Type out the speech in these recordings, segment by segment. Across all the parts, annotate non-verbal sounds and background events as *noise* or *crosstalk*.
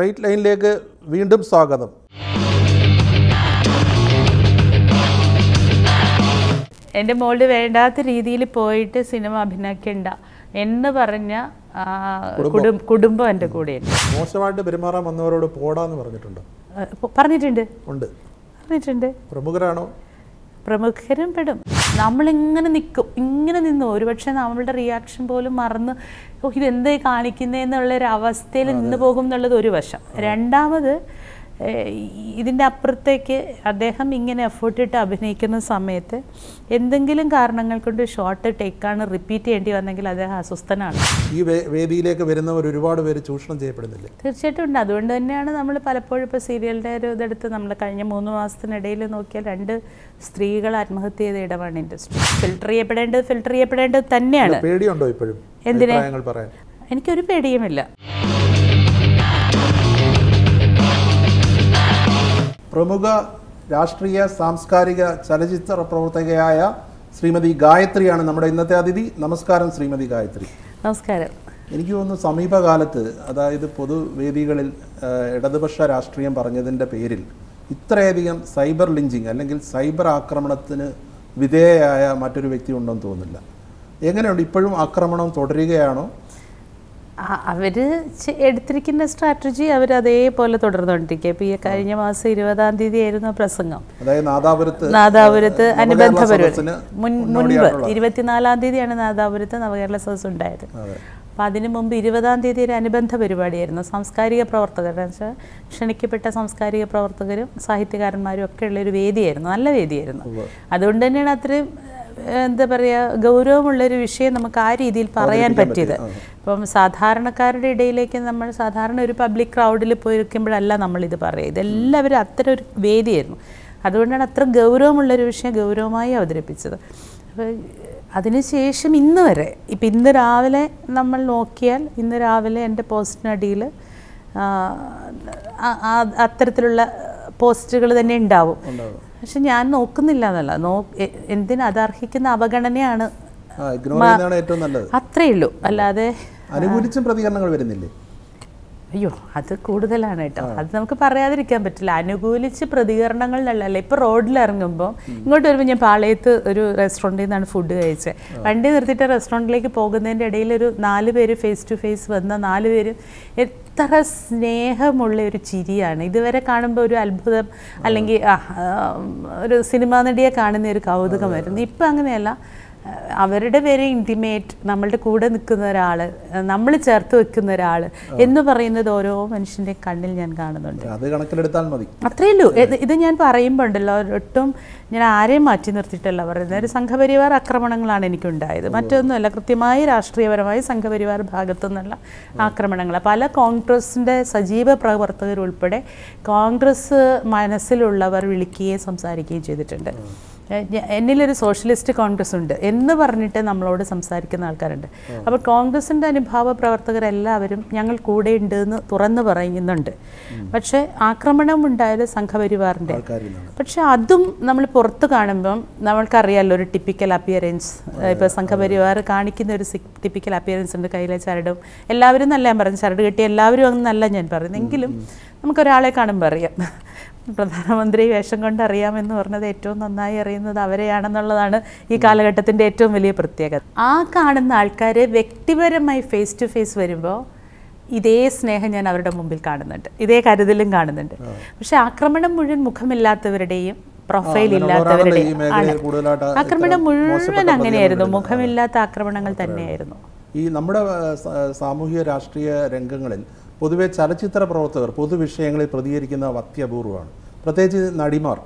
straight ലൈനിലേക്ക് വീണ്ടും സ്വാഗതം എൻ്റെ മോള് വേണ്ടാത്ത രീതിയിൽ പോയിട്ട് സിനിമ അഭിനയിക്കണ്ട എന്ന് പറഞ്ഞ കുടുംബം എൻ്റെ കൂടെ മോശമായിട്ട് പെരുമാറാൻ വന്നവരോട് പോടാന്ന് പറഞ്ഞിട്ടുണ്ട് പറഞ്ഞിട്ടുണ്ട് ഉണ്ട് പറഞ്ഞിട്ടുണ്ട് പ്രമുഖരാണോ പ്രമുഖരും പെടും നമ്മളിങ്ങനെ നിൽക്കും ഇങ്ങനെ നിന്നു ഒരുപക്ഷെ നമ്മളുടെ റിയാക്ഷൻ പോലും മറന്ന് ഇതെന്തേ കാണിക്കുന്നതെന്നുള്ളൊരവസ്ഥയിൽ ഒരു അവസ്ഥയിൽ നിന്ന് പോകും എന്നുള്ളത് ഒരു വശം രണ്ടാമത് ഇതിൻ്റെ അപ്പുറത്തേക്ക് അദ്ദേഹം ഇങ്ങനെ എഫേർട്ടിട്ട് അഭിനയിക്കുന്ന സമയത്ത് എന്തെങ്കിലും കാരണങ്ങൾ കൊണ്ട് ഷോർട്ട് ടേക്കാണ് റിപ്പീറ്റ് ചെയ്യേണ്ടി വന്നെങ്കിൽ അദ്ദേഹം അസ്വസ്ഥനാണ് ഈ വേദിയിലേക്ക് വരുന്നവർ ഒരുപാട് പേര് ചൂഷണം ചെയ്യപ്പെടുന്നില്ല തീർച്ചയായിട്ടും ഉണ്ട് അതുകൊണ്ട് തന്നെയാണ് നമ്മൾ പലപ്പോഴും ഇപ്പോൾ സീരിയലിൻ്റെ ഒരു ഇതെടുത്ത് നമ്മൾ കഴിഞ്ഞ മൂന്ന് മാസത്തിനിടയിൽ നോക്കിയാൽ രണ്ട് സ്ത്രീകൾ ആത്മഹത്യ ചെയ്ത ഇടമാണ് ഇൻഡസ്ട്രി ഫിൽട്ടർ ചെയ്യപ്പെടേണ്ടത് ഫിൽട്ടർ ചെയ്യപ്പെടേണ്ടത് തന്നെയാണ് പേടിയുണ്ടോ ഇപ്പോഴും എന്തിനാ എനിക്കൊരു പേടിയുമില്ല പ്രമുഖ രാഷ്ട്രീയ സാംസ്കാരിക ചലച്ചിത്ര പ്രവർത്തകയായ ശ്രീമതി ഗായത്രിയാണ് നമ്മുടെ ഇന്നത്തെ അതിഥി നമസ്കാരം ശ്രീമതി ഗായത്രി നമസ്കാരം എനിക്ക് തോന്നുന്നു സമീപകാലത്ത് അതായത് പൊതുവേദികളിൽ ഇടതുപക്ഷ രാഷ്ട്രീയം പറഞ്ഞതിൻ്റെ പേരിൽ ഇത്രയധികം സൈബർ ലിഞ്ചിങ് അല്ലെങ്കിൽ സൈബർ ആക്രമണത്തിന് വിധേയയായ മറ്റൊരു വ്യക്തി ഉണ്ടെന്ന് തോന്നുന്നില്ല എങ്ങനെയുണ്ട് ഇപ്പോഴും ആക്രമണം തുടരുകയാണോ അവർ എടുത്തിരിക്കുന്ന സ്ട്രാറ്റജി അവർ അതേപോലെ തുടർന്നുകൊണ്ടിരിക്കുക ഇപ്പം ഈ കഴിഞ്ഞ മാസം ഇരുപതാം തീയതി ആയിരുന്നു പ്രസംഗം നാദാപുരത്ത് നാദാപുരത്ത് അനുബന്ധ പരിപാടി മുൻ മുൻപ് ഇരുപത്തിനാലാം തീയതിയാണ് നാദാപുരത്ത് നവകേരള സദസ് ഉണ്ടായത് അപ്പം അതിനു മുമ്പ് ഇരുപതാം തീയതി ഒരു അനുബന്ധ പരിപാടിയായിരുന്നു സാംസ്കാരിക പ്രവർത്തകർ വെച്ചാൽ ക്ഷണിക്കപ്പെട്ട സാംസ്കാരിക പ്രവർത്തകരും സാഹിത്യകാരന്മാരും ഒക്കെ ഉള്ള ഒരു വേദിയായിരുന്നു നല്ല വേദിയായിരുന്നു അതുകൊണ്ട് തന്നെയാണ് അത്രയും എന്താ പറയുക ഗൗരവമുള്ളൊരു വിഷയം നമുക്ക് ആ രീതിയിൽ പറയാൻ പറ്റിയത് ഇപ്പം സാധാരണക്കാരുടെ ഇടയിലേക്ക് നമ്മൾ സാധാരണ ഒരു പബ്ലിക് ക്രൗഡിൽ പോയിരിക്കുമ്പോഴല്ല നമ്മളിത് പറയുക ഇതെല്ലാവരും അത്തരം ഒരു വേദിയായിരുന്നു അതുകൊണ്ടാണ് അത്ര ഗൗരവമുള്ളൊരു വിഷയം ഗൗരവമായി അവതരിപ്പിച്ചത് അപ്പോൾ അതിനുശേഷം ഇന്ന് വരെ ഇപ്പം ഇന്ന് രാവിലെ നമ്മൾ നോക്കിയാൽ ഇന്ന് രാവിലെ എൻ്റെ പോസ്റ്റിനടിയിൽ അത്തരത്തിലുള്ള പോസ്റ്റുകൾ തന്നെ ഉണ്ടാവും പക്ഷെ ഞാൻ നോക്കുന്നില്ല എന്നല്ല നോ അത് അർഹിക്കുന്ന അവഗണനയാണ് അത്രയേ ഉള്ളൂ അല്ലാതെ അനുകൂലിച്ചും പ്രതികരണങ്ങൾ വരുന്നില്ലേ അയ്യോ അത് കൂടുതലാണ് കേട്ടോ അത് നമുക്ക് പറയാതിരിക്കാൻ പറ്റില്ല അനുകൂലിച്ച് പ്രതികരണങ്ങളിലല്ല റോഡിൽ റോഡിലിറങ്ങുമ്പോൾ ഇങ്ങോട്ട് വരുമ്പോൾ ഞാൻ പാളയത്ത് ഒരു റെസ്റ്റോറൻറ്റിൽ നിന്നാണ് ഫുഡ് കഴിച്ചത് വണ്ടി നിർത്തിയിട്ട് റെസ്റ്റോറൻറ്റിലേക്ക് പോകുന്നതിൻ്റെ ഇടയിൽ ഒരു നാല് പേര് ഫേസ് ടു ഫേസ് വന്ന നാല് പേര് എത്ര സ്നേഹമുള്ള ഒരു ചിരിയാണ് ഇതുവരെ കാണുമ്പോൾ ഒരു അത്ഭുതം അല്ലെങ്കിൽ ഒരു സിനിമാ നടിയെ കാണുന്ന ഒരു കൗതുകമായിരുന്നു ഇപ്പം അങ്ങനെയല്ല അവരുടെ പേര് ഇൻറ്റിമേറ്റ് നമ്മളുടെ കൂടെ നിൽക്കുന്ന ഒരാൾ നമ്മൾ ചേർത്ത് വെക്കുന്ന ഒരാൾ എന്ന് പറയുന്നത് ഓരോ മനുഷ്യൻ്റെ കണ്ണിൽ ഞാൻ കാണുന്നുണ്ട് അത് കണക്കിലെടുത്താൽ മതി അത്രയേ ഉള്ളൂ ഇത് ഞാൻ പറയുമ്പോൾ ഉണ്ടല്ലോ ഒട്ടും ഞാൻ ആരെയും മാറ്റി നിർത്തിയിട്ടല്ല പറയുന്നത് ഒരു സംഘപരിവാർ ആക്രമണങ്ങളാണ് എനിക്കുണ്ടായത് മറ്റൊന്നുമല്ല കൃത്യമായി രാഷ്ട്രീയപരമായി സംഘപരിവാർ ഭാഗത്തു നിന്നുള്ള ആക്രമണങ്ങൾ പല കോൺഗ്രസിൻ്റെ സജീവ പ്രവർത്തകരുൾപ്പെടെ കോൺഗ്രസ് മനസ്സിലുള്ളവർ വിളിക്കുകയും സംസാരിക്കുകയും ചെയ്തിട്ടുണ്ട് എന്നിലൊരു സോഷ്യലിസ്റ്റ് കോൺഗ്രസ് ഉണ്ട് എന്ന് പറഞ്ഞിട്ട് നമ്മളോട് സംസാരിക്കുന്ന ആൾക്കാരുണ്ട് അപ്പോൾ കോൺഗ്രസിൻ്റെ അനുഭാവ പ്രവർത്തകരെല്ലാവരും ഞങ്ങൾ കൂടെ ഉണ്ട് എന്ന് തുറന്നു പറയുന്നുണ്ട് പക്ഷേ ആക്രമണം ഉണ്ടായത് സംഘപരിവാറിൻ്റെ പക്ഷേ അതും നമ്മൾ പുറത്ത് കാണുമ്പം നമ്മൾക്കറിയാമല്ലോ ഒരു ടിപ്പിക്കൽ അപ്പിയറൻസ് ഇപ്പോൾ സംഘപരിവാർ കാണിക്കുന്ന ഒരു ടിപ്പിക്കൽ അപ്പിയറൻസ് ഉണ്ട് കയ്യിലെ ചരടും എല്ലാവരും നല്ല ഞാൻ പറഞ്ഞു ചരട് കെട്ടി എല്ലാവരും അങ്ങ് നല്ല ഞാൻ പറയുന്നു എങ്കിലും നമുക്കൊരാളെ കാണുമ്പോൾ അറിയാം പ്രധാനമന്ത്രി വേഷം കൊണ്ട് അറിയാമെന്ന് പറഞ്ഞത് ഏറ്റവും നന്നായി അറിയുന്നത് അവരെയാണെന്നുള്ളതാണ് ഈ കാലഘട്ടത്തിൻ്റെ ഏറ്റവും വലിയ പ്രത്യേകത ആ കാണുന്ന ആൾക്കാരെ വ്യക്തിപരമായി ഫേസ് ടു ഫേസ് വരുമ്പോൾ ഇതേ സ്നേഹം ഞാൻ അവരുടെ മുമ്പിൽ കാണുന്നുണ്ട് ഇതേ കരുതലും കാണുന്നുണ്ട് പക്ഷെ ആക്രമണം മുഴുവൻ മുഖമില്ലാത്തവരുടെയും പ്രൊഫൈൽ ഇല്ലാത്തവരുടെയും ആക്രമണം മുഴുവൻ അങ്ങനെയായിരുന്നു മുഖമില്ലാത്ത ആക്രമണങ്ങൾ തന്നെയായിരുന്നു ഈ നമ്മുടെ സാമൂഹ്യ രാഷ്ട്രീയ രംഗങ്ങളിൽ പൊതുവെ ചലച്ചിത്ര പ്രവർത്തകർ പൊതുവിഷയങ്ങളിൽ പ്രതികരിക്കുന്ന അത്യപൂർവമാണ് പ്രത്യേകിച്ച് നടിമാർ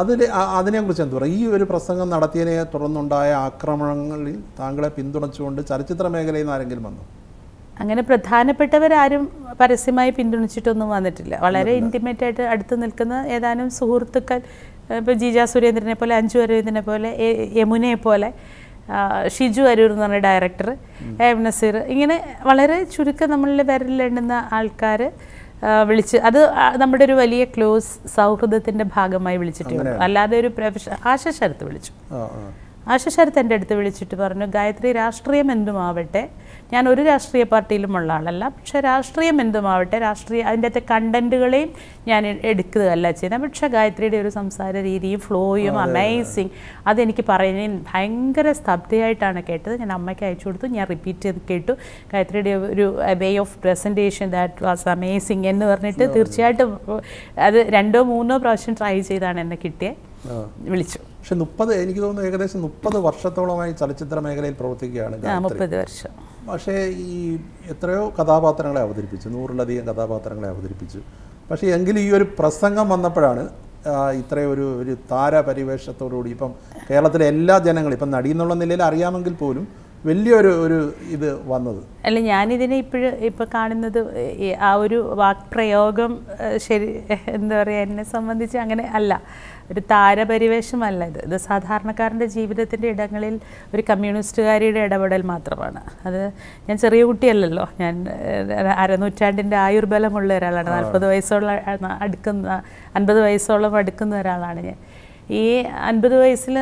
അതിൽ അതിനെക്കുറിച്ച് എന്ത് പറയും ഈ ഒരു പ്രസംഗം നടത്തിയതിനെ തുടർന്നുണ്ടായ ആക്രമണങ്ങളിൽ താങ്കളെ പിന്തുണച്ചുകൊണ്ട് ചലച്ചിത്ര മേഖലയിൽ നിന്ന് ആരെങ്കിലും വന്നു അങ്ങനെ പ്രധാനപ്പെട്ടവരാരും പരസ്യമായി പിന്തുണച്ചിട്ടൊന്നും വന്നിട്ടില്ല വളരെ ഇൻറ്റിമേറ്റ് ആയിട്ട് അടുത്ത് നിൽക്കുന്ന ഏതാനും സുഹൃത്തുക്കൾ ഇപ്പോൾ ജീജ സുരേന്ദ്രനെ പോലെ അഞ്ചു അരവിന്ദനെ പോലെ യമുനയെ പോലെ ഷിജു അരൂർ എന്ന് പറഞ്ഞ ഡയറക്ടർ എം നസീർ ഇങ്ങനെ വളരെ ചുരുക്കം നമ്മളിൽ വിരലിലെണ്ണുന്ന ആൾക്കാർ വിളിച്ച് അത് നമ്മുടെ ഒരു വലിയ ക്ലോസ് സൗഹൃദത്തിൻ്റെ ഭാഗമായി വിളിച്ചിട്ടുണ്ട് അല്ലാതെ ഒരു പ്രൊഫഷൻ ആശാശരത്ത് വിളിച്ചു ആശാശരത്ത് എൻ്റെ അടുത്ത് വിളിച്ചിട്ട് പറഞ്ഞു ഗായത്രി രാഷ്ട്രീയം എന്തുമാവട്ടെ ഞാൻ ഒരു രാഷ്ട്രീയ പാർട്ടിയിലും ഉള്ള ആളല്ല പക്ഷെ രാഷ്ട്രീയം എന്തുമാവട്ടെ രാഷ്ട്രീയ അതിൻ്റെ അകത്തെ കണ്ടൻറ്റുകളെയും ഞാൻ എടുക്കുകയല്ല ചെയ്യുന്നത് പക്ഷെ ഗായത്രിയുടെ ഒരു സംസാര രീതിയും ഫ്ലോയും അമേസിങ് അതെനിക്ക് പറയാൻ ഭയങ്കര സ്തബ്ധയായിട്ടാണ് കേട്ടത് ഞാൻ അമ്മയ്ക്ക് അയച്ചു കൊടുത്തു ഞാൻ റിപ്പീറ്റ് ചെയ്ത് കേട്ടു ഗായത്രിയുടെ ഒരു way of presentation that was amazing എന്ന് പറഞ്ഞിട്ട് തീർച്ചയായിട്ടും അത് രണ്ടോ മൂന്നോ പ്രാവശ്യം ട്രൈ ചെയ്താണ് എന്നെ കിട്ടിയത് വിളിച്ചു പക്ഷെ മുപ്പത് എനിക്ക് തോന്നുന്നു ഏകദേശം മുപ്പത് വർഷത്തോളമായി ചലച്ചിത്ര മേഖലയിൽ പ്രവർത്തിക്കുകയാണ് മുപ്പത് വർഷം പക്ഷേ ഈ എത്രയോ കഥാപാത്രങ്ങളെ അവതരിപ്പിച്ചു നൂറിലധികം കഥാപാത്രങ്ങളെ അവതരിപ്പിച്ചു പക്ഷേ എങ്കിലും ഈ ഒരു പ്രസംഗം വന്നപ്പോഴാണ് ഇത്രയും ഒരു ഒരു താരപരിവേഷത്തോടുകൂടി ഇപ്പം കേരളത്തിലെ എല്ലാ ജനങ്ങളും ഇപ്പം നടിയെന്നുള്ള നിലയിൽ അറിയാമെങ്കിൽ പോലും വലിയൊരു ഒരു ഇത് വന്നത് അല്ല ഞാനിതിനെ ഇപ്പോഴും ഇപ്പോൾ കാണുന്നത് ആ ഒരു വാക്പ്രയോഗം ശരി എന്താ പറയുക എന്നെ സംബന്ധിച്ച് അങ്ങനെ അല്ല ഒരു താരപരിവേഷമല്ല ഇത് ഇത് സാധാരണക്കാരൻ്റെ ജീവിതത്തിൻ്റെ ഇടങ്ങളിൽ ഒരു കമ്മ്യൂണിസ്റ്റുകാരിയുടെ ഇടപെടൽ മാത്രമാണ് അത് ഞാൻ ചെറിയ കുട്ടിയല്ലല്ലോ ഞാൻ അരനൂറ്റാണ്ടിൻ്റെ ആയുർബലമുള്ള ഒരാളാണ് നാൽപ്പത് വയസ്സോളം അടുക്കുന്ന അൻപത് വയസ്സോളം അടുക്കുന്ന ഒരാളാണ് ഞാൻ ഈ അൻപത് വയസ്സിൽ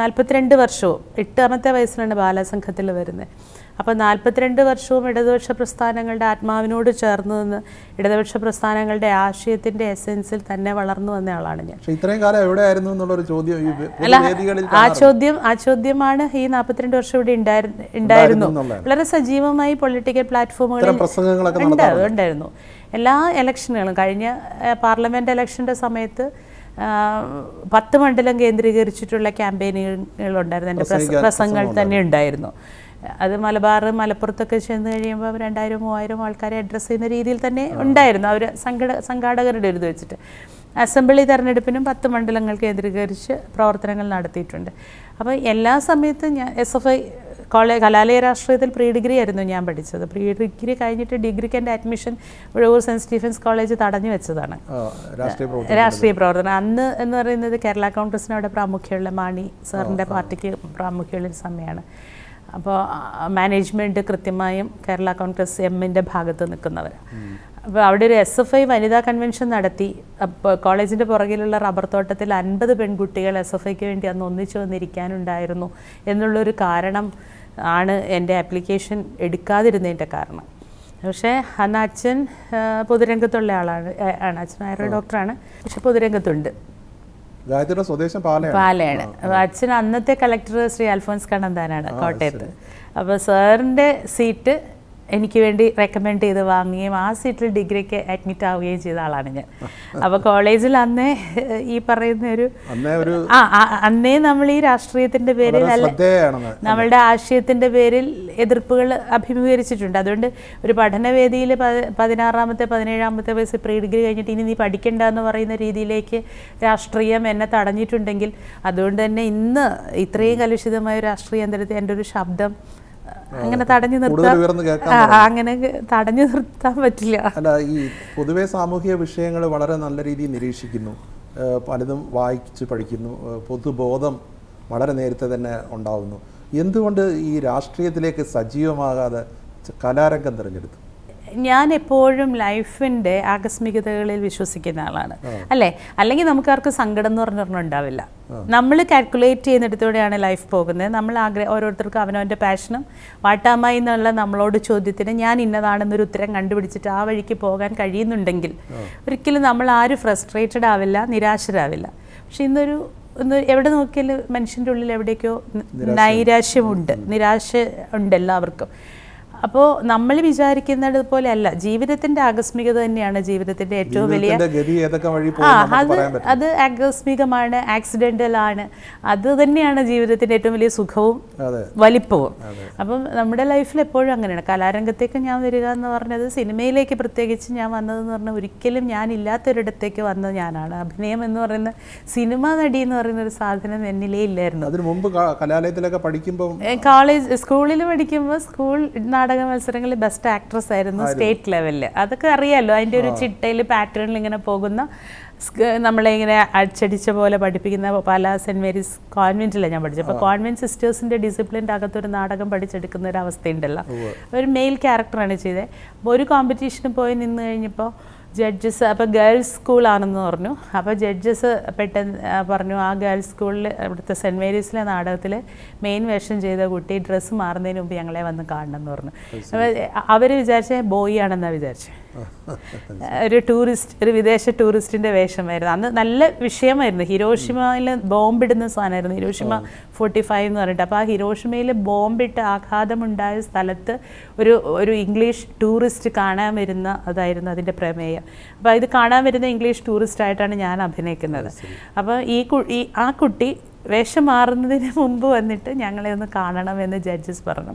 നാൽപ്പത്തിരണ്ട് വർഷവും എട്ടാമത്തെ വയസ്സിലാണ് ബാലസംഘത്തിൽ വരുന്നത് അപ്പോൾ നാൽപ്പത്തിരണ്ട് വർഷവും ഇടതുപക്ഷ പ്രസ്ഥാനങ്ങളുടെ ആത്മാവിനോട് ചേർന്ന് നിന്ന് ഇടതുപക്ഷ പ്രസ്ഥാനങ്ങളുടെ ആശയത്തിന്റെ എസെൻസിൽ തന്നെ വളർന്നു വന്ന ആളാണ് ഞാൻ ഇത്രയും കാലം എവിടെയായിരുന്നു എന്നുള്ളൊരു ചോദ്യം അല്ല ആ ചോദ്യം ആ ചോദ്യമാണ് ഈ നാൽപ്പത്തിരണ്ട് വർഷം ഇവിടെ ഉണ്ടായിരുന്നു വളരെ സജീവമായി പൊളിറ്റിക്കൽ പ്ലാറ്റ്ഫോമുകളിൽ ഉണ്ടായിരുന്നു എല്ലാ ഇലക്ഷനുകളും കഴിഞ്ഞ പാർലമെന്റ് ഇലക്ഷന്റെ സമയത്ത് പത്ത് മണ്ഡലം കേന്ദ്രീകരിച്ചിട്ടുള്ള ക്യാമ്പയിനുകളുണ്ടായിരുന്നു എൻ്റെ പ്രസംഗങ്ങൾ തന്നെ ഉണ്ടായിരുന്നു അത് മലബാർ മലപ്പുറത്തൊക്കെ ചെന്ന് കഴിയുമ്പോൾ രണ്ടായിരം മൂവായിരം ആൾക്കാരെ അഡ്രസ്സ് ചെയ്യുന്ന രീതിയിൽ തന്നെ ഉണ്ടായിരുന്നു അവർ സംഘട സംഘാടകരുടെ ഒരു വെച്ചിട്ട് അസംബ്ലി തെരഞ്ഞെടുപ്പിനും പത്ത് മണ്ഡലങ്ങൾ കേന്ദ്രീകരിച്ച് പ്രവർത്തനങ്ങൾ നടത്തിയിട്ടുണ്ട് അപ്പോൾ എല്ലാ സമയത്തും ഞാൻ എസ് എഫ് ഐ കോളേജ് കലാലയ രാഷ്ട്രീയത്തിൽ പ്രീ ഡിഗ്രി ആയിരുന്നു ഞാൻ പഠിച്ചത് പ്രീ ഡിഗ്രി കഴിഞ്ഞിട്ട് ഡിഗ്രിക്ക് എൻ്റെ admission Uzhavoor Saint Stephen's College തടഞ്ഞു വെച്ചതാണ് രാഷ്ട്രീയ പ്രവർത്തനം അന്ന് എന്ന് പറയുന്നത് കേരള കോൺഗ്രസിന് പ്രാമുഖ്യമുള്ള മാണി സാറിൻ്റെ പാർട്ടിക്ക് പ്രാമുഖ്യമുള്ള സമയമാണ് അപ്പോൾ മാനേജ്മെൻറ്റ് കൃത്യമായും കേരള കോൺഗ്രസ് എമ്മിൻ്റെ ഭാഗത്ത് നിൽക്കുന്നവർ അപ്പോൾ അവിടെ ഒരു എസ് എഫ് ഐ വനിതാ കൺവെൻഷൻ നടത്തി അപ്പോൾ കോളേജിൻ്റെ പുറകിലുള്ള റബ്ബർ തോട്ടത്തിൽ അൻപത് പെൺകുട്ടികൾ എസ് എഫ് ഐക്ക് വേണ്ടി അന്ന് ഒന്നിച്ചു വന്നിരിക്കാനുണ്ടായിരുന്നു എന്നുള്ളൊരു കാരണം ആണ് എൻ്റെ ആപ്ലിക്കേഷൻ എടുക്കാതിരുന്നതിൻ്റെ കാരണം പക്ഷേ അന്ന് അച്ഛൻ പൊതുരംഗത്തുള്ള ആളാണ് ആണ് അച്ഛൻ ആയുർവേദ ഡോക്ടറാണ് പക്ഷെ പൊതുരംഗത്തുണ്ട് സ്വദേശം പാലയാണ് അച്ഛൻ അന്നത്തെ കളക്ടർ ശ്രീ അൽഫോൻസ് കണ്ണന്താനാണ് കോട്ടയത്ത് അപ്പോൾ സാറിൻ്റെ സീറ്റ് എനിക്ക് വേണ്ടി റെക്കമെൻഡ് ചെയ്ത് വാങ്ങുകയും ആ സീറ്റിൽ ഡിഗ്രിക്ക് അഡ്മിറ്റ് ആവുകയും ചെയ്ത ആളാണ് ഞാൻ അപ്പോൾ കോളേജിൽ അന്നേ ഈ പറയുന്ന ഒരു ആ അന്നേ നമ്മൾ ഈ രാഷ്ട്രീയത്തിന്റെ പേരിൽ നമ്മളുടെ ആശയത്തിന്റെ പേരിൽ എതിർപ്പുകൾ അഭിമുഖീകരിച്ചിട്ടുണ്ട് അതുകൊണ്ട് ഒരു പഠനവേദിയിൽ പതിനാറാമത്തെ പതിനേഴാമത്തെ വയസ്സ് പ്രീ ഡിഗ്രി കഴിഞ്ഞിട്ട് ഇനി നീ പഠിക്കണ്ട എന്ന് പറയുന്ന രീതിയിലേക്ക് രാഷ്ട്രീയം എന്നെ തടഞ്ഞിട്ടുണ്ടെങ്കിൽ അതുകൊണ്ട് തന്നെ ഇന്ന് ഇത്രയും കലുഷിതമായ രാഷ്ട്രീയ യന്ത്രത്തിൽ എൻ്റെ ഒരു ശബ്ദം അങ്ങനെ തടഞ്ഞു നിർത്താൻ അങ്ങനെ തടഞ്ഞു നിർത്താൻ പറ്റില്ല അല്ല ഈ പൊതുവേ സാമൂഹിക വിഷയങ്ങൾ വളരെ നല്ല രീതിയിൽ നിരീക്ഷിക്കുന്നു പലതും വായിച്ച് പഠിക്കുന്നു പൊതുബോധം വളരെ നേരത്തെ തന്നെ ഉണ്ടാവുന്നു എന്തുകൊണ്ട് ഈ രാഷ്ട്രീയത്തിലേക്ക് സജീവമാകാതെ കലാരംഗം തിരഞ്ഞെടുത്തു ഞാൻ എപ്പോഴും ലൈഫിൻ്റെ ആകസ്മികതകളിൽ വിശ്വസിക്കുന്ന ആളാണ് അല്ലേ അല്ലെങ്കിൽ ആർക്കും സങ്കടം എന്ന് പറഞ്ഞൊരെണ്ണം ഉണ്ടാവില്ല നമ്മൾ കാൽക്കുലേറ്റ് ചെയ്യുന്നിടത്തോടെയാണ് ലൈഫ് പോകുന്നത് നമ്മൾ ആഗ്രഹം ഓരോരുത്തർക്കും അവനവൻ്റെ പാഷനും വാട്ടാമായി എന്നുള്ള നമ്മളോട് ചോദ്യത്തിന് ഞാൻ ഇന്നതാണെന്നൊരു ഉത്തരം കണ്ടുപിടിച്ചിട്ട് ആ വഴിക്ക് പോകാൻ കഴിയുന്നുണ്ടെങ്കിൽ ഒരിക്കലും നമ്മൾ ആരും ഫ്രസ്ട്രേറ്റഡ് ആവില്ല നിരാശരാവില്ല പക്ഷെ ഇന്നൊരു ഒന്ന് എവിടെ നോക്കിയാലും മനുഷ്യൻ്റെ ഉള്ളിൽ എവിടേക്കോ നൈരാശ്യമുണ്ട് നിരാശ ഉണ്ട് എല്ലാവർക്കും അപ്പോൾ നമ്മൾ വിചാരിക്കുന്നത് അല്ല ജീവിതത്തിന്റെ ആകസ്മികത തന്നെയാണ് ജീവിതത്തിന്റെ ഏറ്റവും വലിയ അത് അത് ആകസ്മികമാണ് ആക്സിഡന്റൽ ആണ് അത് തന്നെയാണ് ജീവിതത്തിന്റെ ഏറ്റവും വലിയ സുഖവും വലിപ്പവും അപ്പം നമ്മുടെ ലൈഫിൽ എപ്പോഴും അങ്ങനെയാണ് കലാരംഗത്തേക്ക് ഞാൻ വരിക എന്ന് പറഞ്ഞത് സിനിമയിലേക്ക് പ്രത്യേകിച്ച് ഞാൻ വന്നതെന്ന് പറഞ്ഞാൽ ഒരിക്കലും ഞാൻ ഇല്ലാത്തൊരിടത്തേക്ക് വന്നത് ഞാനാണ് അഭിനയം എന്ന് പറയുന്ന സിനിമ നടി എന്ന് പറയുന്ന ഒരു സാധനം എന്നിലേ ഇല്ലായിരുന്നു കലാലയത്തിലൊക്കെ പഠിക്കുമ്പോൾ കോളേജ് സ്കൂളിൽ പഠിക്കുമ്പോൾ സ്കൂൾ നാടക നാടക മത്സരങ്ങളിൽ ബെസ്റ്റ് ആക്ട്രസ് ആയിരുന്നു സ്റ്റേറ്റ് ലെവലിൽ അതൊക്കെ അറിയാമല്ലോ അതിൻ്റെ ഒരു ചിട്ടയിൽ പാറ്റേണിൽ ഇങ്ങനെ പോകുന്ന നമ്മളെ ഇങ്ങനെ അച്ചടിച്ച പോലെ പഠിപ്പിക്കുന്ന പല സെൻറ്റ് മേരീസ് കോൺവെൻറ്റിലാണ് ഞാൻ പഠിച്ചത് അപ്പോൾ കോൺവെൻറ്റ് സിസ്റ്റേഴ്സിൻ്റെ ഡിസിപ്ലിൻ്റെ അകത്തൊരു നാടകം പഠിച്ചെടുക്കുന്ന ഒരു അവസ്ഥയുണ്ടല്ലോ ഒരു മെയിൽ ക്യാരക്ടറാണ് ചെയ്തത് അപ്പോൾ ഒരു കോമ്പറ്റീഷന് പോയി നിന്ന് കഴിഞ്ഞപ്പോൾ ജഡ്ജസ് അപ്പോൾ ഗേൾസ് സ്കൂളാണെന്ന് പറഞ്ഞു അപ്പോൾ ജഡ്ജസ് പെട്ടെന്ന് പറഞ്ഞു ആ ഗേൾസ് സ്കൂളിൽ അവിടുത്തെ സെൻറ്റ് മേരീസിലെ നാടകത്തിൽ മെയിൻ വേഷം ചെയ്ത കുട്ടി ഡ്രസ്സ് മാറുന്നതിന് മുമ്പ് ഞങ്ങളെ വന്ന് കാണണം എന്ന് പറഞ്ഞു അവർ വിചാരിച്ചത് ബോയി ആണെന്നാണ് വിചാരിച്ചത് *laughs* ഒരു ടൂറിസ്റ്റ് ഒരു വിദേശ ടൂറിസ്റ്റിന്റെ വേഷമായിരുന്നു അന്ന് നല്ല വിഷയമായിരുന്നു ഹിരോഷിമയിൽ ബോംബിടുന്ന സാധനമായിരുന്നു ഹിരോഷിമ ഫോർട്ടി ഫൈവ് എന്ന് പറഞ്ഞിട്ട് അപ്പോൾ ആ ഹിരോഷിമയിൽ ബോംബിട്ട് ആഘാതമുണ്ടായ സ്ഥലത്ത് ഒരു ഒരു ഇംഗ്ലീഷ് ടൂറിസ്റ്റ് കാണാൻ വരുന്ന അതായിരുന്നു അതിൻ്റെ പ്രമേയം അപ്പോൾ ഇത് കാണാൻ വരുന്ന ഇംഗ്ലീഷ് ടൂറിസ്റ്റായിട്ടാണ് ഞാൻ അഭിനയിക്കുന്നത് അപ്പോൾ ഈ ആ കുട്ടി വേഷം മാറുന്നതിന് മുമ്പ് വന്നിട്ട് ഞങ്ങളെ ഒന്ന് കാണണമെന്ന് ജഡ്ജസ് പറഞ്ഞു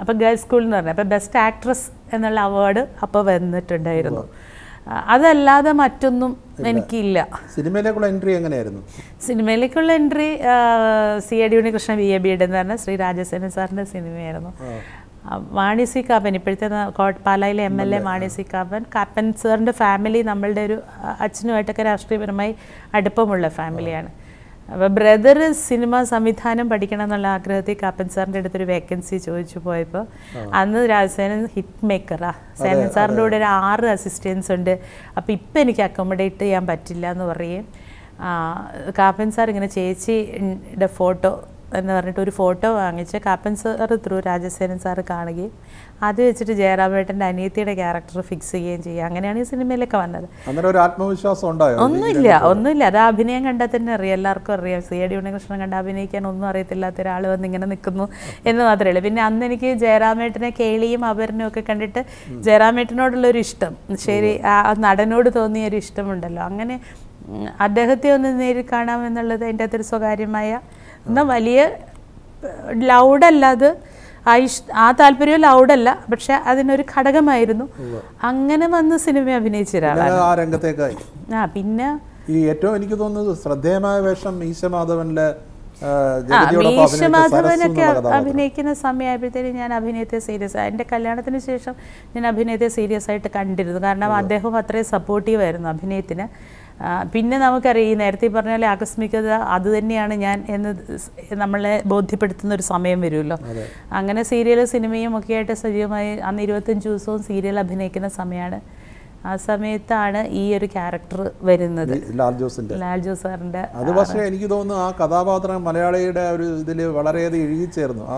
അപ്പോൾ ഗേൾസ് സ്കൂൾ എന്ന് പറഞ്ഞു അപ്പോൾ ബെസ്റ്റ് ആക്ട്രസ് എന്നുള്ള അവാർഡ് അപ്പോൾ വന്നിട്ടുണ്ടായിരുന്നു അതല്ലാതെ മറ്റൊന്നും എനിക്കില്ല സിനിമയിലേക്കുള്ള എൻട്രി എങ്ങനെയായിരുന്നു സിനിമയിലേക്കുള്ള entry C A D Unnikrishnan V A B Ed എന്ന് പറഞ്ഞ ശ്രീ രാജസേനൻ സാറിൻ്റെ സിനിമയായിരുന്നു വാണി സി കാപ്പൻ ഇപ്പോഴത്തെ കോട്ടപ്പാലയിലെ M L A Vani C Kappan Kappan സാറിൻ്റെ ഫാമിലി നമ്മളുടെ ഒരു അച്ഛനുമായിട്ടൊക്കെ രാഷ്ട്രീയപരമായി അടുപ്പമുള്ള ഫാമിലിയാണ് അപ്പോൾ ബ്രദർ സിനിമ സംവിധാനം പഠിക്കണം എന്നുള്ള ആഗ്രഹത്തിൽ കാപ്പൻ സാറിൻ്റെ അടുത്തൊരു വേക്കൻസി ചോദിച്ചു പോയപ്പോൾ അന്ന് രാജസേനൻ ഹിറ്റ് മേക്കറാ സേനൻ സാറിൻ്റെ കൂടെ ഒരു ആറ് അസിസ്റ്റൻസ് ഉണ്ട് അപ്പോൾ ഇപ്പം എനിക്ക് അക്കോമഡേറ്റ് ചെയ്യാൻ പറ്റില്ല എന്ന് പറയും കാപ്പൻ സാർ ഇങ്ങനെ ചേച്ചിയുടെ ഫോട്ടോ എന്ന് പറഞ്ഞിട്ട് ഒരു ഫോട്ടോ വാങ്ങിച്ച് Kappan sir through Rajasenan sir കാണുകയും അത് വെച്ചിട്ട് ജയറാമേട്ടൻ്റെ അനിയത്തിയുടെ ക്യാരക്ടർ ഫിക്സ് ചെയ്യുകയും ചെയ്യുക അങ്ങനെയാണ് ഈ സിനിമയിലൊക്കെ വന്നത് ഒരു ആത്മവിശ്വാസം ഉണ്ടായോ ഒന്നുമില്ല ഒന്നുമില്ല അത് അഭിനയം കണ്ടാൽ തന്നെ അറിയാം എല്ലാവർക്കും അറിയാം സി ഡി ഉണ്ണികൃഷ്ണൻ കണ്ട അഭിനയിക്കാൻ ഒന്നും അറിയത്തില്ലാത്ത ഒരാൾ വന്ന് ഇങ്ങനെ നിൽക്കുന്നു എന്ന് മാത്രമേ ഉള്ളൂ പിന്നെ അന്ന് എനിക്ക് ജയറാമേട്ടനെ കേളിയും അപരനും ഒക്കെ കണ്ടിട്ട് ജയറാമേട്ടനോടുള്ള ഒരു ഇഷ്ടം ശരി ആ നടനോട് തോന്നിയ ഒരു ഇഷ്ടമുണ്ടല്ലോ അങ്ങനെ അദ്ദേഹത്തെ ഒന്ന് നേരിൽ കാണാമെന്നുള്ളത് എൻ്റെ അകത്തൊരു സ്വകാര്യമായ എന്നാൽ വലിയ ലൗഡല്ലാതെ ആ ഇഷ് ആ താല്പര്യം ലൗഡല്ല പക്ഷെ അതിനൊരു ഘടകമായിരുന്നു അങ്ങനെ വന്ന് സിനിമ അഭിനയിച്ച ഒരാളാണ് ആ രംഗത്തേക്കായി ആ പിന്നെ ഈ ഏറ്റവും എനിക്ക് തോന്നുന്നത് ശ്രദ്ധേയമായ വേഷം മീശമാധവന്റെ മീശമാധവനൊക്കെ അഭിനയിക്കുന്ന സമയമായപ്പോഴത്തേക്കും ഞാൻ അഭിനയത്തെ സീരിയസ് ആയി എൻ്റെ കല്യാണത്തിന് ശേഷം ഞാൻ അഭിനയത്തെ സീരിയസ് ആയിട്ട് കണ്ടിരുന്നു കാരണം അദ്ദേഹം അത്രയും സപ്പോർട്ടീവായിരുന്നു അഭിനയത്തിന് പിന്നെ നമുക്കറിയാം ഈ നേരത്തെ പറഞ്ഞാൽ ആകസ്മികത അത് തന്നെയാണ് ഞാൻ എന്ന് നമ്മളെ ബോധ്യപ്പെടുത്തുന്ന ഒരു സമയം വരുമല്ലോ അങ്ങനെ സീരിയൽ സിനിമയും ഒക്കെ ആയിട്ട് സജീവമായി അന്ന് ഇരുപത്തഞ്ച് ദിവസവും സീരിയൽ അഭിനയിക്കുന്ന സമയമാണ് ആ സമയത്താണ് ഈ ഒരു ക്യാരക്ടർ വരുന്നത് ലാൽ ജോസിന്റെ ലാൽ ജോസ് സാറിന്റെ അത് പക്ഷേ എനിക്ക് തോന്നുന്നു ആ കഥാപാത്രം മലയാളിയുടെ ഒരു ഇതിൽ വളരെയധികം എഴുകിച്ചേർന്നു ആ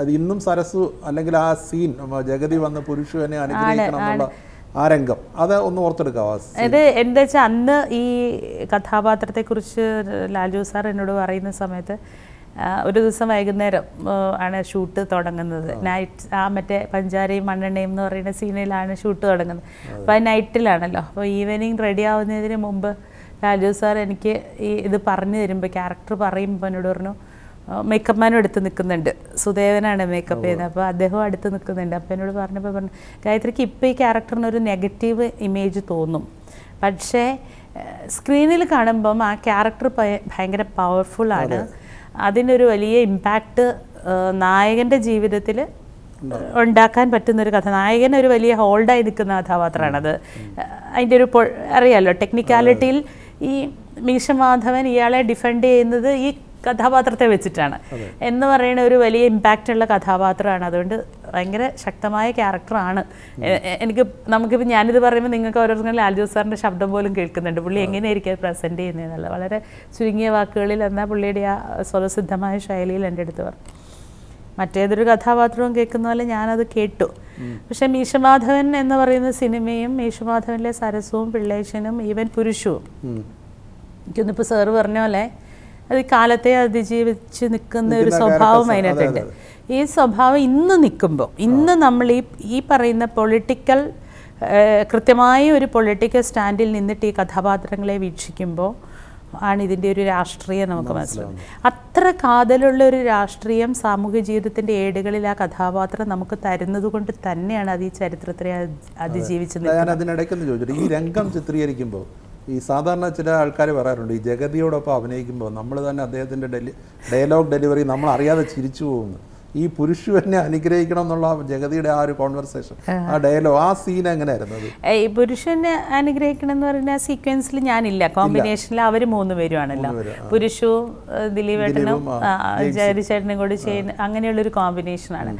അത് ഇന്നും സരസു അല്ലെങ്കിൽ ആ സീൻ ജഗതി വന്ന് പുരുഷനെ അനുഗ്രഹിക്കണം എന്നുള്ള ആ രംഗം അത് ഒന്ന് ഓർത്തെടുക്കാം ഇത് എന്താ വെച്ചാൽ അന്ന് ഈ കഥാപാത്രത്തെ കുറിച്ച് ലാലു സാർ എന്നോട് പറയുന്ന സമയത്ത് ഒരു ദിവസം വൈകുന്നേരം ആണ് ഷൂട്ട് തുടങ്ങുന്നത് നൈറ്റ് ആ മറ്റേ പഞ്ചാരയും മണ്ണെണ്ണയും എന്ന് പറയുന്ന സീനിലാണ് ഷൂട്ട് തുടങ്ങുന്നത് അപ്പോൾ അത് നൈറ്റിലാണല്ലോ അപ്പോൾ ഈവനിങ് റെഡി ആവുന്നതിന് മുമ്പ് രാജു സാർ എനിക്ക് ഈ ഇത് പറഞ്ഞു തരുമ്പോൾ ക്യാരക്ടർ പറയുമ്പോൾ എന്നോട് പറഞ്ഞു മേക്കപ്പ് മാനും അടുത്ത് നിൽക്കുന്നുണ്ട് സുദേവനാണ് മേക്കപ്പ് ചെയ്യുന്നത് അപ്പോൾ അദ്ദേഹം അടുത്ത് നിൽക്കുന്നുണ്ട് അപ്പോൾ എന്നോട് പറഞ്ഞപ്പോൾ പറഞ്ഞു ഗായത്രിക്ക് ഇപ്പോൾ ഈ ക്യാരക്ടറിന് ഒരു നെഗറ്റീവ് ഇമേജ് തോന്നും പക്ഷേ സ്ക്രീനിൽ കാണുമ്പം ആ ക്യാരക്ടർ ഭയങ്കര പവർഫുള്ളാണ് അതിനൊരു വലിയ ഇമ്പാക്റ്റ് നായകൻ്റെ ജീവിതത്തിൽ ഉണ്ടാക്കാൻ പറ്റുന്നൊരു കഥ നായകൻ ഒരു വലിയ ഹോൾഡായി നിൽക്കുന്ന കഥാപാത്രമാണത് അതിൻ്റെ ഒരു അറിയാലോ ടെക്നിക്കാലിറ്റിയിൽ ഈ മീശമാധവൻ ഇയാളെ ഡിഫെൻഡ് ചെയ്യുന്നത് ഈ കഥാപാത്രത്തെ വെച്ചിട്ടാണ് എന്ന് പറയുന്ന ഒരു വലിയ ഇമ്പാക്റ്റ് ഉള്ള കഥാപാത്രമാണ് അതുകൊണ്ട് ഭയങ്കര ശക്തമായ ക്യാരക്ടറാണ് എനിക്ക് നമുക്കിപ്പോൾ ഞാനിത് പറയുമ്പോൾ നിങ്ങൾക്ക് ഓരോരുത്തരും ലാൽജോസ് സാറിൻ്റെ ശബ്ദം പോലും കേൾക്കുന്നുണ്ട് പുള്ളി എങ്ങനെയായിരിക്കും പ്രസൻറ്റ് ചെയ്യുന്നതെന്നുള്ളത് വളരെ ചുരുങ്ങിയ വാക്കുകളിൽ എന്നാൽ പുള്ളിയുടെ ആ സ്വതസിദ്ധമായ ശൈലിയിൽ എൻ്റെ അടുത്ത് പറഞ്ഞു മറ്റേതൊരു കഥാപാത്രവും കേൾക്കുന്ന പോലെ ഞാനത് കേട്ടു പക്ഷേ മീശമാധവൻ എന്ന് പറയുന്ന സിനിമയും മീശമാധവൻ്റെ സരസവും പിള്ളേശനും ഈവൻ പുരുഷവും എനിക്കൊന്നിപ്പോൾ സാറ് പറഞ്ഞ പോലെ അത് കാലത്തെ അതിജീവിച്ച് നിൽക്കുന്ന ഒരു സ്വഭാവം അതിനകത്തുണ്ട് ഈ സ്വഭാവം ഇന്ന് നിൽക്കുമ്പോൾ ഇന്ന് നമ്മൾ ഈ ഈ പറയുന്ന പൊളിറ്റിക്കൽ കൃത്യമായ ഒരു പൊളിറ്റിക്കൽ സ്റ്റാൻഡിൽ നിന്നിട്ട് ഈ കഥാപാത്രങ്ങളെ വീക്ഷിക്കുമ്പോൾ ആണ് ഇതിൻ്റെ ഒരു രാഷ്ട്രീയം നമുക്ക് മനസ്സിലാവും അത്ര കാതലുള്ള ഒരു രാഷ്ട്രീയം സാമൂഹ്യ ജീവിതത്തിൻ്റെ ഏടുകളിൽ ആ കഥാപാത്രം നമുക്ക് തരുന്നത് കൊണ്ട് തന്നെയാണ് അത് ഈ ചരിത്രത്തിനെ അതിജീവിച്ചത് ഞാൻ അതിനിടയ്ക്കൊന്ന് ഈ രംഗം ചിത്രീകരിക്കുമ്പോൾ ഈ സാധാരണ ചില ആൾക്കാർ പറയാറുണ്ട് ഈ ജഗതിയോടൊപ്പം അഭിനയിക്കുമ്പോൾ നമ്മൾ തന്നെ അദ്ദേഹത്തിൻ്റെ ഡെലി ഡയലോഗ് ഡെലിവറി നമ്മൾ അറിയാതെ ചിരിച്ചു പോകുന്നു ഈ പുരുഷു എന്നെ അനുഗ്രഹിക്കണം എന്നുള്ള ജഗതിയുടെ ആ ഒരു കോൺവെർസേഷൻ ആ ഡയലോഗ് ആ സീൻ എങ്ങനെയായിരുന്നു ഈ പുരുഷനെ അനുഗ്രഹിക്കണം എന്ന് പറഞ്ഞ സീക്വൻസിൽ ഞാനില്ല കോമ്പിനേഷനിൽ അവർ മൂന്ന് പേരുമാണല്ലോ പുരുഷു ദിലീപേട്ടനും ചേട്ടനും കൂടി ചെയ്യുന്ന അങ്ങനെയുള്ളൊരു കോമ്പിനേഷനാണ്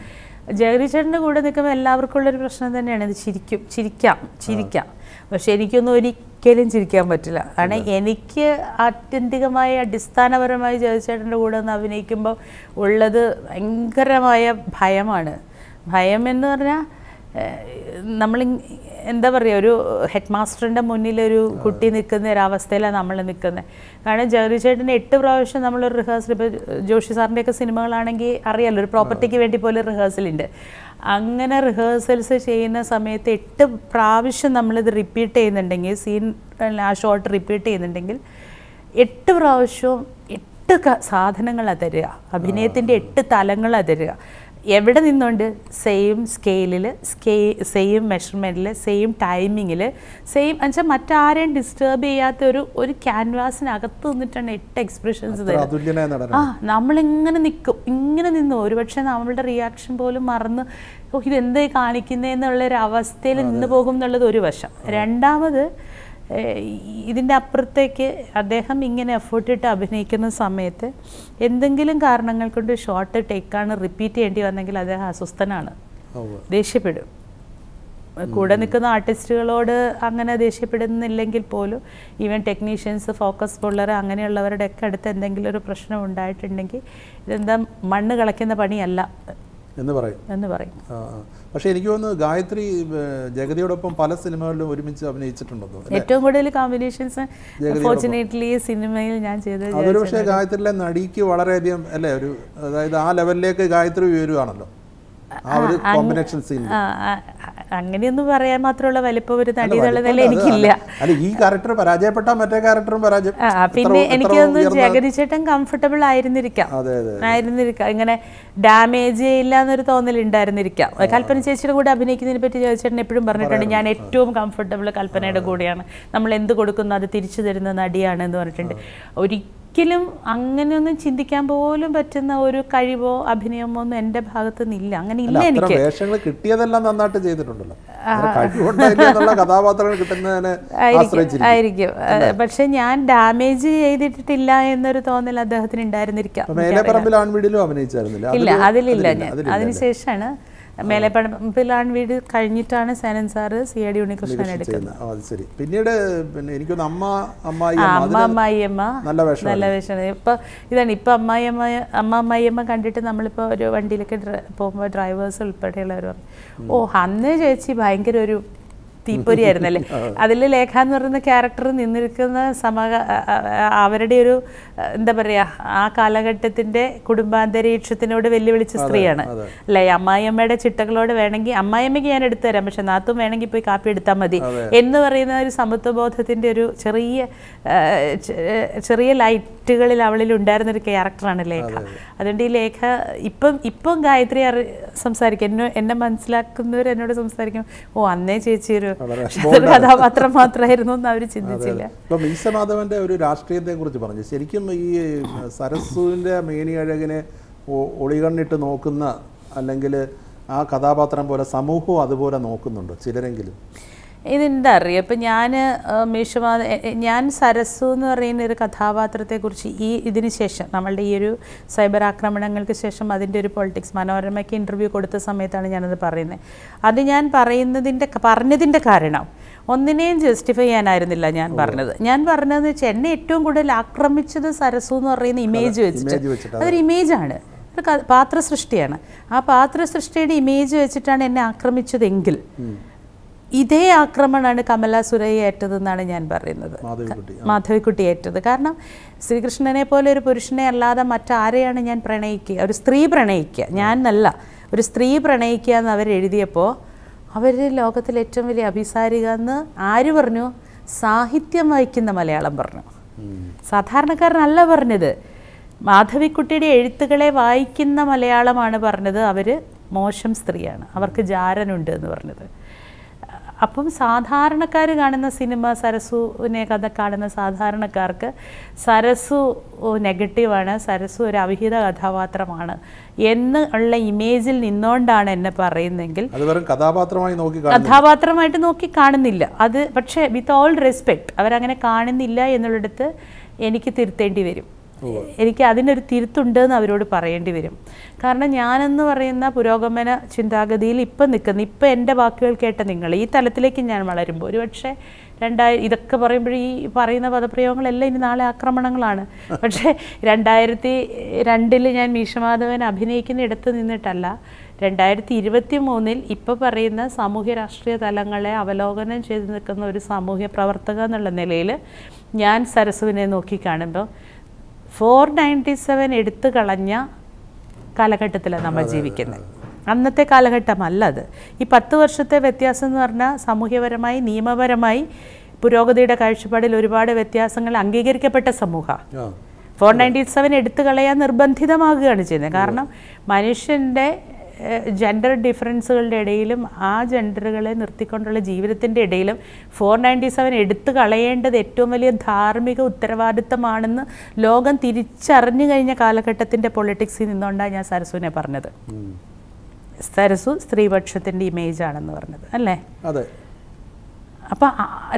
ജഗദീശേട്ടൻ്റെ കൂടെ നിൽക്കുമ്പോൾ എല്ലാവർക്കും ഉള്ളൊരു പ്രശ്നം തന്നെയാണ് ഇത് ചിരിക്കും ചിരിക്കാം ചിരിക്കാം പക്ഷെ എനിക്കൊന്നും ഒരിക്കലും ഒരിക്കലും ചിരിക്കാൻ പറ്റില്ല കാരണം എനിക്ക് ആത്യന്തികമായ അടിസ്ഥാനപരമായി ജയചേട്ടൻ്റെ കൂടെ ഒന്ന് അഭിനയിക്കുമ്പോൾ ഉള്ളത് ഭയങ്കരമായ ഭയമാണ് ഭയം എന്ന് പറഞ്ഞാൽ നമ്മൾ എന്താ പറയുക ഒരു ഹെഡ് മാസ്റ്ററിൻ്റെ മുന്നിൽ ഒരു കുട്ടി നിൽക്കുന്ന ഒരവസ്ഥയിലാണ് അവസ്ഥയിലാണ് നമ്മൾ നിൽക്കുന്നത് കാരണം ജഗദീഷേട്ടൻ എട്ട് പ്രാവശ്യം നമ്മളൊരു റിഹേഴ്സൽ ഇപ്പോൾ ജോഷി സാറിൻ്റെയൊക്കെ സിനിമകളാണെങ്കിൽ അറിയാമല്ലോ ഒരു പ്രോപ്പർട്ടിക്ക് വേണ്ടി പോലും റിഹേഴ്സലുണ്ട് അങ്ങനെ റിഹേഴ്സൽസ് ചെയ്യുന്ന സമയത്ത് എട്ട് പ്രാവശ്യം നമ്മളിത് റിപ്പീറ്റ് ചെയ്യുന്നുണ്ടെങ്കിൽ സീൻ ആ ഷോട്ട് റിപ്പീറ്റ് ചെയ്യുന്നുണ്ടെങ്കിൽ എട്ട് പ്രാവശ്യവും എട്ട് സാധനങ്ങളാണ് തരിക അഭിനയത്തിൻ്റെ എട്ട് തലങ്ങളാണ് തരിക എവിടെ നിന്നുകൊണ്ട് സെയിം സ്കെയിലിൽ സ്കെ സെയിം മെഷർമെൻറ്റിൽ സെയിം ടൈമിങ്ങിൽ സെയിം എന്നുവെച്ചാൽ മറ്റാരെയും ഡിസ്റ്റേബ് ചെയ്യാത്ത ഒരു ഒരു ക്യാൻവാസിനകത്ത് നിന്നിട്ടാണ് എട്ട് എക്സ്പ്രഷൻസ് തരും ആ നമ്മളിങ്ങനെ നിൽക്കും ഇങ്ങനെ നിന്നു ഒരുപക്ഷെ നമ്മളുടെ റിയാക്ഷൻ പോലും മറന്ന് ഓ ഇതെന്തേ കാണിക്കുന്നതെന്നുള്ളൊരു അവസ്ഥയിൽ നിന്ന് പോകും എന്നുള്ളത് ഒരു വശം രണ്ടാമത് ഇതിൻ്റെ അപ്പുറത്തേക്ക് അദ്ദേഹം ഇങ്ങനെ എഫേർട്ട് ഇട്ട് അഭിനയിക്കുന്ന സമയത്ത് എന്തെങ്കിലും കാരണങ്ങൾ കൊണ്ട് ഷോർട്ട് ടേക്കാണ് റിപ്പീറ്റ് ചെയ്യേണ്ടി വന്നെങ്കിൽ അദ്ദേഹം അസ്വസ്ഥനാണ് ദേഷ്യപ്പെടും കൂടെ നിൽക്കുന്ന ആർട്ടിസ്റ്റുകളോട് അങ്ങനെ ദേഷ്യപ്പെടുന്നില്ലെങ്കിൽ പോലും ഈവൻ ടെക്നീഷ്യൻസ് ഫോക്കസ് പുള്ളർ അങ്ങനെയുള്ളവരുടെ ഒക്കെ അടുത്ത് എന്തെങ്കിലും ഒരു പ്രശ്നം ഉണ്ടായിട്ടുണ്ടെങ്കിൽ ഇതെന്താ മണ്ണ് കളയ്ക്കുന്ന പണിയല്ല എന്ന് പറയും എന്ന് പറയും പക്ഷേ എനിക്ക് തോന്നുന്നു ഗായത്രി ജഗതിയോടൊപ്പം പല സിനിമകളിലും ഒരുമിച്ച് അഭിനയിച്ചിട്ടുണ്ടോ ഏറ്റവും കൂടുതൽ കോമ്പിനേഷൻസ് ഫോർച്ചുനേറ്റ്ലി സിനിമയിൽ ഞാൻ ചെയ്തത് അതൊരു പക്ഷേ ഗായത്രിയിലെ നടിക്ക് വളരെയധികം അല്ലേ ഒരു അതായത് ആ ലെവലിലേക്ക് ഗായത്രി ഉയരുവാണല്ലോ ആ ഒരു കോമ്പിനേഷൻ സീൻ അങ്ങനെയൊന്നും പറയാൻ മാത്രമുള്ള വലിപ്പം ഒരു നടി തള്ളുന്നില്ല എനിക്കില്ല ഈ ക്യാരക്ടർ പരാജയപ്പെട്ടാൽ മറ്റേ ക്യാരക്ടറും പിന്നെ എനിക്ക് തോന്നുന്നു ജഗതിച്ചേട്ടൻ കംഫർട്ടബിൾ ആയിരുന്നിരിക്കാം ആയിരുന്നിരിക്കാം ഇങ്ങനെ ഡാമേജ് ഇല്ല എന്നൊരു ഉണ്ടായിരുന്നിരിക്കാം കൽപ്പന ചേച്ചിയുടെ കൂടെ അഭിനയിക്കുന്നതിനെ പറ്റി ജഗതിച്ചേട്ടൻ എപ്പോഴും പറഞ്ഞിട്ടുണ്ട് ഞാൻ ഏറ്റവും കംഫർട്ടബിൾ കൽപ്പനയുടെ കൂടെയാണ് നമ്മൾ എന്ത് കൊടുക്കുന്നു അത് തിരിച്ചു തരുന്ന നടിയാണ് എന്ന് പറഞ്ഞിട്ടുണ്ട് ഒരിക്കലും ഒരിക്കലും അങ്ങനെയൊന്നും ചിന്തിക്കാൻ പോലും പറ്റുന്ന ഒരു കഴിവോ അഭിനയമോ ഒന്നും എന്റെ ഭാഗത്തു നിന്നില്ല അങ്ങനെ ഇല്ല എനിക്ക് വേഷങ്ങൾ കിട്ടിയതെല്ലാം നന്നായിട്ട് ചെയ്തിട്ടുണ്ടല്ലോ കഥാപാത്രങ്ങൾ കിട്ടുന്നതിനെ ആയിരിക്കും പക്ഷെ ഞാൻ ഡാമേജ് ചെയ്തിട്ടില്ല എന്നൊരു തോന്നൽ അദ്ദേഹത്തിന് ഉണ്ടായിരുന്നിരിക്കാം ഇല്ല അതിലില്ല ഞാൻ അതിനുശേഷമാണ് മേലെപ്പടപ്പിലാണ് വീട് കഴിഞ്ഞിട്ടാണ് Senan sir C A D Unnikrishnan എടുക്കുന്നത് പിന്നീട് പിന്നെ അമ്മ അമ്മായി അമ്മ നല്ല വേഷം നല്ല ഇപ്പൊ ഇതാണ് ഇപ്പൊ അമ്മായിയമ്മ അമ്മ അമ്മായിയമ്മ കണ്ടിട്ട് നമ്മളിപ്പോ ഒരു വണ്ടിയിലൊക്കെ പോകുമ്പോ ഡ്രൈവേഴ്സ് ഉൾപ്പെടെയുള്ളവർ ഓ അന്ന് ചേച്ചി ഭയങ്കര ഒരു തീപ്പൊരിയായിരുന്നല്ലേ *laughs* അതിൽ ലേഖ എന്ന് പറയുന്ന ക്യാരക്ടർ നിന്നിരിക്കുന്ന സമ അവരുടെ ഒരു എന്താ പറയാ ആ കാലഘട്ടത്തിന്റെ കുടുംബാന്തരീക്ഷത്തിനോട് വെല്ലുവിളിച്ച സ്ത്രീയാണ് അല്ലേ അമ്മായിയമ്മയുടെ ചിട്ടകളോട് വേണമെങ്കിൽ അമ്മായിയമ്മയ്ക്ക് ഞാൻ എടുത്തു തരാം പക്ഷെ നാത്തും വേണമെങ്കിൽ പോയി കാപ്പി എടുത്താൽ മതി എന്ന് പറയുന്ന ഒരു സമത്വബോധത്തിന്റെ ഒരു ചെറിയ ചെറിയ ലൈറ്റുകളിൽ അവളിൽ ഉണ്ടായിരുന്ന ഒരു ക്യാരക്ടറാണ് ലേഖ അതുകൊണ്ട് ഈ ലേഖ ഇപ്പം ഇപ്പം ഗായത്രി അറി സംസാരിക്കും എന്നെ എന്നെ മനസ്സിലാക്കുന്നവർ എന്നോട് സംസാരിക്കും ഓ അന്നേ ചേച്ചി ഒരു *laughs* കഥാപാത്രം മാത്രമായിരുന്നു എന്ന് അവർ ചിന്തിച്ചില്ല ഒരു രാഷ്ട്രീയത്തെ കുറിച്ച് പറഞ്ഞു ശരിക്കും ശരിക്കും ഈ സരസുവിൻ്റെ മേനിയഴകിനെ ഒളികണ്ണിട്ട് നോക്കുന്ന അല്ലെങ്കിൽ ആ കഥാപാത്രം പോലെ സമൂഹവും അതുപോലെ നോക്കുന്നുണ്ട് ചിലരെങ്കിലും ഇതെന്താ അറിയാം ഇപ്പം ഞാൻ മീഷമാ ഞാൻ സരസു എന്ന് പറയുന്ന ഒരു കഥാപാത്രത്തെക്കുറിച്ച് ഈ ഇതിന് ശേഷം നമ്മളുടെ ഈ ഒരു സൈബർ ആക്രമണങ്ങൾക്ക് ശേഷം അതിൻ്റെ ഒരു പൊളിറ്റിക്സ് മനോരമയ്ക്ക് ഇൻ്റർവ്യൂ കൊടുത്ത സമയത്താണ് ഞാനത് പറയുന്നത് അത് ഞാൻ പറയുന്നതിൻ്റെ പറഞ്ഞതിൻ്റെ കാരണം ഒന്നിനെയും ജസ്റ്റിഫൈ ചെയ്യാനായിരുന്നില്ല ഞാൻ പറഞ്ഞത് ഞാൻ പറഞ്ഞതെന്ന് വെച്ചാൽ എന്നെ ഏറ്റവും കൂടുതൽ ആക്രമിച്ചത് സരസു എന്ന് പറയുന്ന ഇമേജ് വെച്ചിട്ട് അതൊരു ഇമേജാണ് ഒരു പാത്ര സൃഷ്ടിയാണ് ആ പാത്ര സൃഷ്ടിയുടെ ഇമേജ് വെച്ചിട്ടാണ് എന്നെ ആക്രമിച്ചതെങ്കിൽ ഇതേ ആക്രമണമാണ് കമല സുരയ്യ ഏറ്റതെന്നാണ് ഞാൻ പറയുന്നത് മാധവിക്കുട്ടി ഏറ്റത് കാരണം ശ്രീകൃഷ്ണനെ പോലെ ഒരു പുരുഷനെ അല്ലാതെ മറ്റാരെയാണ് ഞാൻ പ്രണയിക്കുക ഒരു സ്ത്രീ പ്രണയിക്കുക ഞാൻ എന്നല്ല ഒരു സ്ത്രീ പ്രണയിക്കുക എന്ന് അവരെഴുതിയപ്പോൾ അവർ ലോകത്തിലെ ഏറ്റവും വലിയ അഭിസാരിക എന്ന് ആര് പറഞ്ഞു സാഹിത്യം വഹിക്കുന്ന മലയാളം പറഞ്ഞു സാധാരണക്കാരനല്ല പറഞ്ഞത് മാധവിക്കുട്ടിയുടെ എഴുത്തുകളെ വായിക്കുന്ന മലയാളമാണ് പറഞ്ഞത് അവർ മോശം സ്ത്രീയാണ് അവർക്ക് ജാരനുണ്ട് എന്ന് പറഞ്ഞത് അപ്പം സാധാരണക്കാർ കാണുന്ന സിനിമ സരസുവിനെ കഥ കാണുന്ന സാധാരണക്കാർക്ക് സരസു നെഗറ്റീവാണ് സരസു ഒരു അവിഹിത കഥാപാത്രമാണ് എന്ന് ഉള്ള ഇമേജിൽ നിന്നുകൊണ്ടാണ് എന്നെ പറയുന്നെങ്കിൽ കഥാപാത്രമായി നോക്കി കഥാപാത്രമായിട്ട് നോക്കി കാണുന്നില്ല അത് പക്ഷേ വിത്ത് ഓൾ റെസ്പെക്ട് അവരങ്ങനെ കാണുന്നില്ല എന്നുള്ളിടത്ത് എനിക്ക് തിരുത്തേണ്ടി വരും എനിക്ക് അതിനൊരു തിരുത്തുണ്ട് എന്ന് അവരോട് പറയേണ്ടി വരും കാരണം ഞാനെന്ന് പറയുന്ന പുരോഗമന ചിന്താഗതിയിൽ ഇപ്പം നിൽക്കുന്ന ഇപ്പം എൻ്റെ വാക്കുകൾ കേട്ട നിങ്ങൾ ഈ തലത്തിലേക്ക് ഞാൻ വളരുമ്പോൾ ഒരു പക്ഷേ രണ്ടായിരം ഇതൊക്കെ പറയുമ്പോൾ ഈ പറയുന്ന പദപ്രയോഗങ്ങളെല്ലാം ഇനി നാളെ ആക്രമണങ്ങളാണ് പക്ഷേ രണ്ടായിരത്തി രണ്ടിൽ ഞാൻ മീശമാധവൻ അഭിനയിക്കുന്ന ഇടത്ത് നിന്നിട്ടല്ല രണ്ടായിരത്തി ഇരുപത്തി മൂന്നിൽ ഇപ്പോൾ പറയുന്ന സാമൂഹ്യ രാഷ്ട്രീയ തലങ്ങളെ അവലോകനം ചെയ്ത് നിൽക്കുന്ന ഒരു സാമൂഹ്യ പ്രവർത്തക എന്നുള്ള നിലയിൽ ഞാൻ സരസുവിനെ നോക്കിക്കാണുമ്പോൾ ഫോർ നയൻറ്റി സെവൻ എടുത്തു കളഞ്ഞ കാലഘട്ടത്തിലാണ് നമ്മൾ ജീവിക്കുന്നത് അന്നത്തെ കാലഘട്ടമല്ല അത് ഈ പത്ത് വർഷത്തെ വ്യത്യാസം എന്ന് പറഞ്ഞാൽ സാമൂഹ്യപരമായി നിയമപരമായി പുരോഗതിയുടെ കാഴ്ചപ്പാടിൽ ഒരുപാട് വ്യത്യാസങ്ങൾ അംഗീകരിക്കപ്പെട്ട സമൂഹ ഫോർ നയൻറ്റി സെവൻ എടുത്തു കളയാൻ നിർബന്ധിതമാകുകയാണ് ചെയ്യുന്നത് കാരണം മനുഷ്യൻ്റെ ജെൻഡർ ഡിഫറൻസുകളുടെ ഇടയിലും ആ ജെൻഡറുകളെ നിർത്തിക്കൊണ്ടുള്ള ജീവിതത്തിൻ്റെ ഇടയിലും ഫോർ നയൻറ്റി സെവൻ എടുത്തു കളയേണ്ടത് ഏറ്റവും വലിയ ധാർമ്മിക ഉത്തരവാദിത്തമാണെന്ന് ലോകം തിരിച്ചറിഞ്ഞു കഴിഞ്ഞ കാലഘട്ടത്തിൻ്റെ പൊളിറ്റിക്സിൽ നിന്നുകൊണ്ടാണ് ഞാൻ സരസുവിനെ പറഞ്ഞത് സരസു സ്ത്രീപക്ഷത്തിന്റെ ഇമേജ് ആണെന്ന് പറഞ്ഞത് അല്ലേ അതെ അപ്പൊ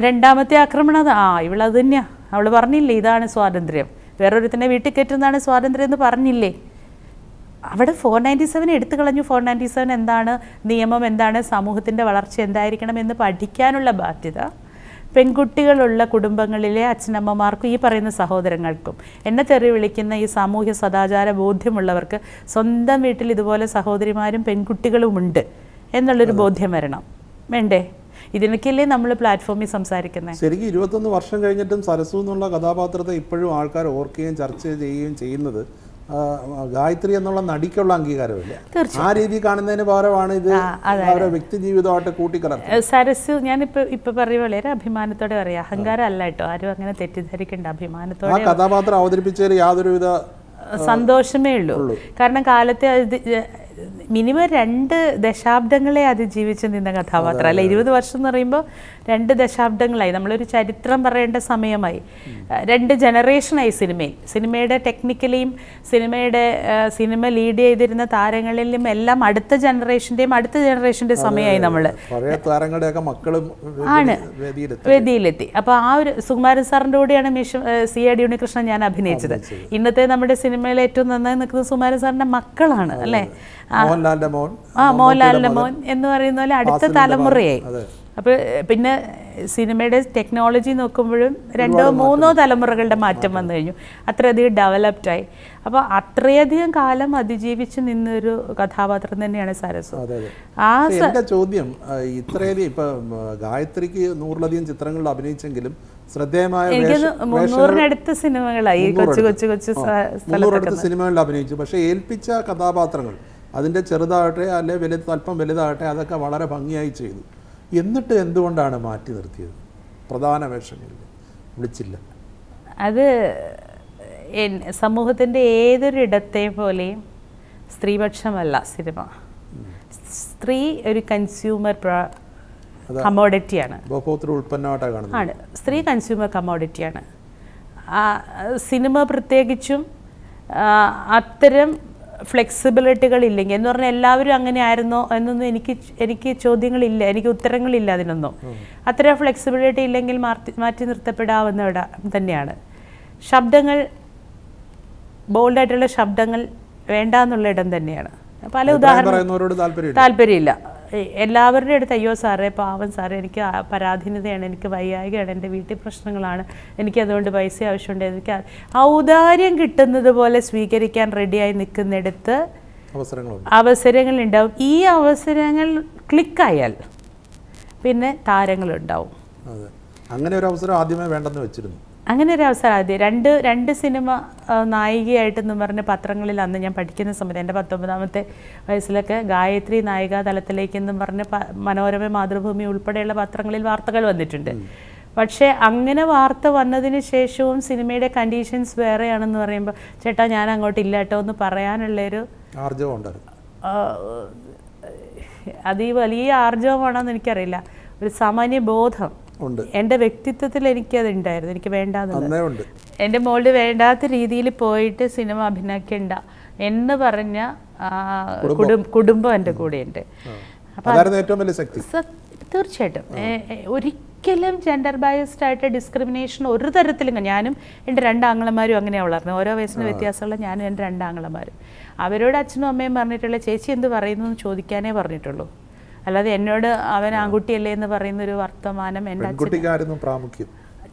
രണ്ടാമത്തെ ആക്രമണം അത് ആ അത് തന്നെയാ അവൾ പറഞ്ഞില്ലേ ഇതാണ് സ്വാതന്ത്ര്യം വേറൊരുത്തിനെ വീട്ടിൽ കയറ്റുന്നതാണ് സ്വാതന്ത്ര്യം എന്ന് പറഞ്ഞില്ലേ അവിടെ ഫോർ നയൻറ്റി സെവൻ എടുത്തു കളഞ്ഞു ഫോർ നയൻറ്റി സെവൻ എന്താണ് നിയമം എന്താണ് സമൂഹത്തിൻ്റെ വളർച്ച എന്തായിരിക്കണം എന്ന് പഠിക്കാനുള്ള ബാധ്യത പെൺകുട്ടികളുള്ള കുടുംബങ്ങളിലെ അച്ഛനമ്മമാർക്കും ഈ പറയുന്ന സഹോദരങ്ങൾക്കും എന്നെ തെറി വിളിക്കുന്ന ഈ സാമൂഹ്യ സദാചാര ബോധ്യമുള്ളവർക്ക് സ്വന്തം വീട്ടിൽ ഇതുപോലെ സഹോദരിമാരും പെൺകുട്ടികളുമുണ്ട് എന്നുള്ളൊരു ബോധ്യം വരണം വേണ്ടേ ഇതിനൊക്കെയല്ലേ നമ്മൾ പ്ലാറ്റ്ഫോമിൽ സംസാരിക്കുന്നത് ശരിക്കും ഇരുപത്തൊന്ന് വർഷം കഴിഞ്ഞിട്ടും സരസു എന്നുള്ള കഥാപാത്രത്തെ ഇപ്പോഴും ആൾക്കാർ ഓർക്കുകയും ചർച്ച ചെയ്യുകയും ചെയ്യുന്നത് ഗായത്രി എന്നുള്ള നടിക്കുള്ള അംഗീകാരമില്ല ആ രീതി കാണുന്നതിന് പകരമാണ് ഇത് വ്യക്തി ജീവിതമായിട്ട് കൂട്ടിക്കലർത്തുന്നത് സരസ് ഞാനിപ്പോ ഇപ്പൊ പറയ വളരെ അഭിമാനത്തോടെ പറയാം അഹങ്കാരം അല്ല കേട്ടോ ആരും അങ്ങനെ തെറ്റിദ്ധരിക്കേണ്ട അഭിമാനത്തോടെ ആ കഥാപാത്രം അവതരിപ്പിച്ചതിൽ യാതൊരുവിധ സന്തോഷമേ ഉള്ളൂ കാരണം കാലത്തെ മിനിമം രണ്ട് ദശാബ്ദങ്ങളെ അതിജീവിച്ച് നിന്ന കഥാപാത്രം അല്ല ഇരുപത് വർഷം എന്ന് പറയുമ്പോൾ രണ്ട് ദശാബ്ദങ്ങളായി നമ്മളൊരു ചരിത്രം പറയേണ്ട സമയമായി രണ്ട് ജനറേഷനായി സിനിമയിൽ സിനിമയുടെ ടെക്നിക്കലിയും സിനിമയുടെ സിനിമ ലീഡ് ചെയ്തിരുന്ന താരങ്ങളിലും എല്ലാം അടുത്ത ജനറേഷൻ്റെയും അടുത്ത ജനറേഷൻ്റെ സമയമായി നമ്മൾ ആണ് വേദിയിലെത്തി അപ്പോൾ ആ ഒരു സുകുമാരൻ സാറിൻ്റെ കൂടെയാണ് മിഷ സി എ ഡി ഉണ്ണികൃഷ്ണൻ ഞാൻ അഭിനയിച്ചത് ഇന്നത്തെ നമ്മുടെ സിനിമയിൽ ഏറ്റവും നന്നായി നിൽക്കുന്നത് സുകുമാരൻ സാറിൻ്റെ മക്കളാണ് അല്ലേ മോഹൻലാലിൻ്റെ മോൻ ആ മോഹൻലാലിൻ്റെ മോൻ എന്ന് പറയുന്ന പോലെ അടുത്ത തലമുറയായി അപ്പോൾ പിന്നെ സിനിമയുടെ ടെക്നോളജി നോക്കുമ്പോഴും രണ്ടോ മൂന്നോ തലമുറകളുടെ മാറ്റം വന്നു കഴിഞ്ഞു അത്രയധികം ഡെവലപ്ഡായി അപ്പോൾ അത്രയധികം കാലം അതിജീവിച്ച് നിന്നൊരു കഥാപാത്രം തന്നെയാണ് സരസ് ആ ചോദ്യം ഇത്രയധികം ഇപ്പൊ ഗായത്രിക്ക് നൂറിലധികം ചിത്രങ്ങളിൽ അഭിനയിച്ചെങ്കിലും ശ്രദ്ധേയമായ മുന്നൂറിനടുത്ത സിനിമകളായി കൊച്ചു കൊച്ചു കൊച്ചു മുന്നൂറടുത്ത് സിനിമകളിൽ അഭിനയിച്ചു പക്ഷേ ഏൽപ്പിച്ച കഥാപാത്രങ്ങൾ അതിന്റെ ചെറുതാകട്ടെ അല്ലെ വലുത് അല്പം വലുതാകട്ടെ അതൊക്കെ വളരെ ഭംഗിയായി ചെയ്തു എന്നിട്ട് എന്തുകൊണ്ടാണ് മാറ്റി നിർത്തിയത് പ്രധാന വേഷങ്ങളിൽ വിളിച്ചില്ല അത് സമൂഹത്തിൻ്റെ ഏതൊരിടത്തെ പോലെയും സ്ത്രീപക്ഷമല്ല സിനിമ സ്ത്രീ ഒരു കൺസ്യൂമർ കമോഡിറ്റിയാണ് ആണ് സ്ത്രീ കൺസ്യൂമർ കമോഡിറ്റിയാണ് സിനിമ പ്രത്യേകിച്ചും അത്തരം ഫ്ലെക്സിബിലിറ്റികൾ ഇല്ലെങ്കിൽ എന്ന് പറഞ്ഞാൽ എല്ലാവരും അങ്ങനെ ആയിരുന്നോ എന്നൊന്നും എനിക്ക് എനിക്ക് ചോദ്യങ്ങളില്ല എനിക്ക് ഉത്തരങ്ങളില്ല അതിനൊന്നും അത്ര ഫ്ലെക്സിബിലിറ്റി ഇല്ലെങ്കിൽ മാറ്റി മാറ്റി നിർത്തപ്പെടാവുന്ന തന്നെയാണ് ശബ്ദങ്ങൾ ബോൾഡായിട്ടുള്ള ശബ്ദങ്ങൾ വേണ്ട എന്നുള്ള ഇടം തന്നെയാണ് പല ഉദാഹരണം താല്പര്യമില്ല എല്ലാവരുടെ അടുത്ത് അയ്യോ സാറേ പാവം സാറേ എനിക്ക് പരാധീനതയാണ് എനിക്ക് വയ്യായികയാണ് എൻ്റെ വീട്ടിൽ പ്രശ്നങ്ങളാണ് എനിക്ക് അതുകൊണ്ട് പൈസ ആവശ്യമുണ്ട് എനിക്ക് ഔദാര്യം കിട്ടുന്നത് പോലെ സ്വീകരിക്കാൻ റെഡിയായി നിൽക്കുന്നിടത്ത് അവസരങ്ങൾ ഉണ്ടാവും ഈ അവസരങ്ങൾ ക്ലിക്കായാൽ പിന്നെ താരങ്ങളുണ്ടാവും അങ്ങനെ ഒരു അവസരം ആദ്യമേ വേണ്ടെന്ന് വെച്ചിരുന്നു അങ്ങനെ ഒരു അവസരം അതെ രണ്ട് രണ്ട് സിനിമ നായികയായിട്ടെന്ന് പറഞ്ഞ പത്രങ്ങളിൽ അന്ന് ഞാൻ പഠിക്കുന്ന സമയത്ത് എൻ്റെ പത്തൊമ്പതാമത്തെ വയസ്സിലൊക്കെ ഗായത്രി നായികാ തലത്തിലേക്കെന്നും പറഞ്ഞ് മനോരമ മാതൃഭൂമി ഉൾപ്പെടെയുള്ള പത്രങ്ങളിൽ വാർത്തകൾ വന്നിട്ടുണ്ട് പക്ഷേ അങ്ങനെ വാർത്ത വന്നതിന് ശേഷവും സിനിമയുടെ കണ്ടീഷൻസ് വേറെയാണെന്ന് പറയുമ്പോൾ ചേട്ടാ ഞാൻ അങ്ങോട്ട് കേട്ടോ എന്ന് പറയാനുള്ളൊരു അതീ വലിയ വലിയ എന്ന് എനിക്കറിയില്ല ഒരു സാമാന്യ ബോധം ഉണ്ട് എൻ്റെ വ്യക്തിത്വത്തിൽ അത് ഉണ്ടായിരുന്നു എനിക്ക് വേണ്ടാന്നുണ്ട് എൻ്റെ മോള് വേണ്ടാത്ത രീതിയിൽ പോയിട്ട് സിനിമ അഭിനയിക്കണ്ട എന്ന് പറഞ്ഞ കുടുംബം എൻ്റെ കൂടെയുണ്ട് തീർച്ചയായിട്ടും ഒരിക്കലും ജെൻഡർ ബയസ്ഡ് ആയിട്ട് ഡിസ്ക്രിമിനേഷൻ ഒരു തരത്തിലും ഞാനും എൻ്റെ രണ്ടാങ്ങളമാരും അങ്ങനെയാണ് വളർന്നു ഓരോ വയസ്സിന് വ്യത്യാസമുള്ള ഞാനും എൻ്റെ രണ്ടാങ്ങളമാരും അവരോട് അച്ഛനും അമ്മയും പറഞ്ഞിട്ടുള്ള ചേച്ചി എന്ത് പറയുന്നു എന്ന് ചോദിക്കാനേ പറഞ്ഞിട്ടുള്ളൂ അല്ലാതെ എന്നോട് അവൻ ആൺകുട്ടിയല്ലേ എന്ന് പറയുന്ന ഒരു വർത്തമാനം എൻ്റെ പ്രാമുഖ്യം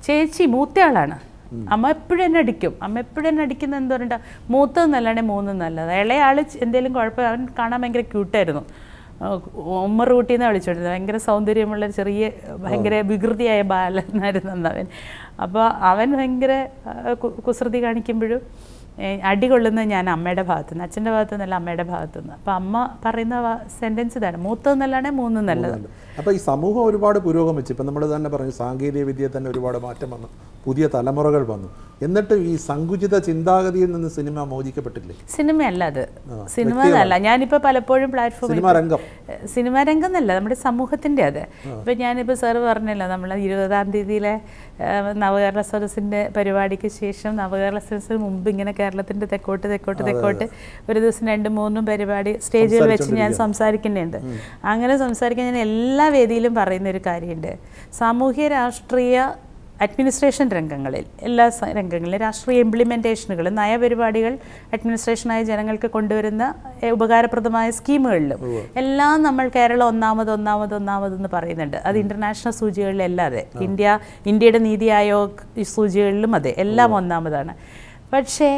ചേച്ചി മൂത്തയാളാണ് അമ്മ എപ്പോഴും എന്നെ അടിക്കും അമ്മ എപ്പോഴും എന്നെ അടിക്കുന്ന എന്തോരുണ്ട് മൂത്തത് നല്ലതാണെങ്കിൽ മൂന്ന് നല്ലത് ഇളയാൾ എന്തെങ്കിലും കുഴപ്പം അവൻ കാണാൻ ഭയങ്കര ക്യൂട്ടായിരുന്നു ഉമ്മർ കൂട്ടിൽ നിന്ന് വിളിച്ചോണ്ടിരുന്നത് ഭയങ്കര സൗന്ദര്യമുള്ള ചെറിയ ഭയങ്കര വികൃതിയായ ബാലനായിരുന്നു അവൻ അപ്പോൾ അവൻ ഭയങ്കര കുസൃതി കാണിക്കുമ്പോഴും അടികൊള്ളുന്നത് ഞാൻ അമ്മയുടെ നിന്ന് അച്ഛൻ്റെ നിന്നല്ല അമ്മയുടെ നിന്ന് അപ്പം അമ്മ പറയുന്ന സെൻറ്റൻസ് ഇതാണ് മൂത്തത് നല്ലതാണേ മൂന്ന് നല്ലത് അപ്പോൾ ഈ സമൂഹം ഒരുപാട് പുരോഗമിച്ചു ഇപ്പം നമ്മൾ തന്നെ പറഞ്ഞു സാങ്കേതിക വിദ്യ തന്നെ ഒരുപാട് മാറ്റം വന്നു പുതിയ തലമുറകൾ വന്നു എന്നിട്ട് ഈ സങ്കുചിത ചിന്താഗതിയിൽ നിന്ന് സിനിമ മോചിക്കപ്പെട്ടില്ലേ സിനിമയല്ല അത് സിനിമ എന്നല്ല ഞാനിപ്പോ പലപ്പോഴും പ്ലാറ്റ്ഫോമിൽ സിനിമാ രംഗം എന്നല്ല നമ്മുടെ സമൂഹത്തിന്റെ അത് ഇപ്പൊ ഞാനിപ്പോ സാർ പറഞ്ഞല്ലോ നമ്മൾ ഇരുപതാം തീയതിയിലെ നവകേരള സദസ്സിന്റെ പരിപാടിക്ക് ശേഷം നവകേരള സദസ്സിന് മുമ്പ് ഇങ്ങനെ കേരളത്തിന്റെ തെക്കോട്ട് തെക്കോട്ട് തെക്കോട്ട് ഒരു ദിവസം രണ്ട് മൂന്നും പരിപാടി സ്റ്റേജിൽ വെച്ച് ഞാൻ സംസാരിക്കുന്നുണ്ട് അങ്ങനെ സംസാരിക്കാൻ ഞാൻ എല്ലാ വേദിയിലും പറയുന്ന ഒരു കാര്യമുണ്ട് സാമൂഹ്യ രാഷ്ട്രീയ അഡ്മിനിസ്ട്രേഷൻ രംഗങ്ങളിൽ എല്ലാ രംഗങ്ങളിലും രാഷ്ട്രീയ ഇംപ്ലിമെൻറ്റേഷനുകൾ നയപരിപാടികൾ അഡ്മിനിസ്ട്രേഷനായി ജനങ്ങൾക്ക് കൊണ്ടുവരുന്ന ഉപകാരപ്രദമായ സ്കീമുകളിലും എല്ലാം നമ്മൾ കേരളം ഒന്നാമത് ഒന്നാമത് ഒന്നാമതെന്ന് പറയുന്നുണ്ട് അത് ഇൻ്റർനാഷണൽ സൂചികളിലല്ലാതെ ഇന്ത്യ ഇന്ത്യയുടെ നീതി ആയോഗ് സൂചികളിലും അതെ എല്ലാം ഒന്നാമതാണ് പക്ഷേ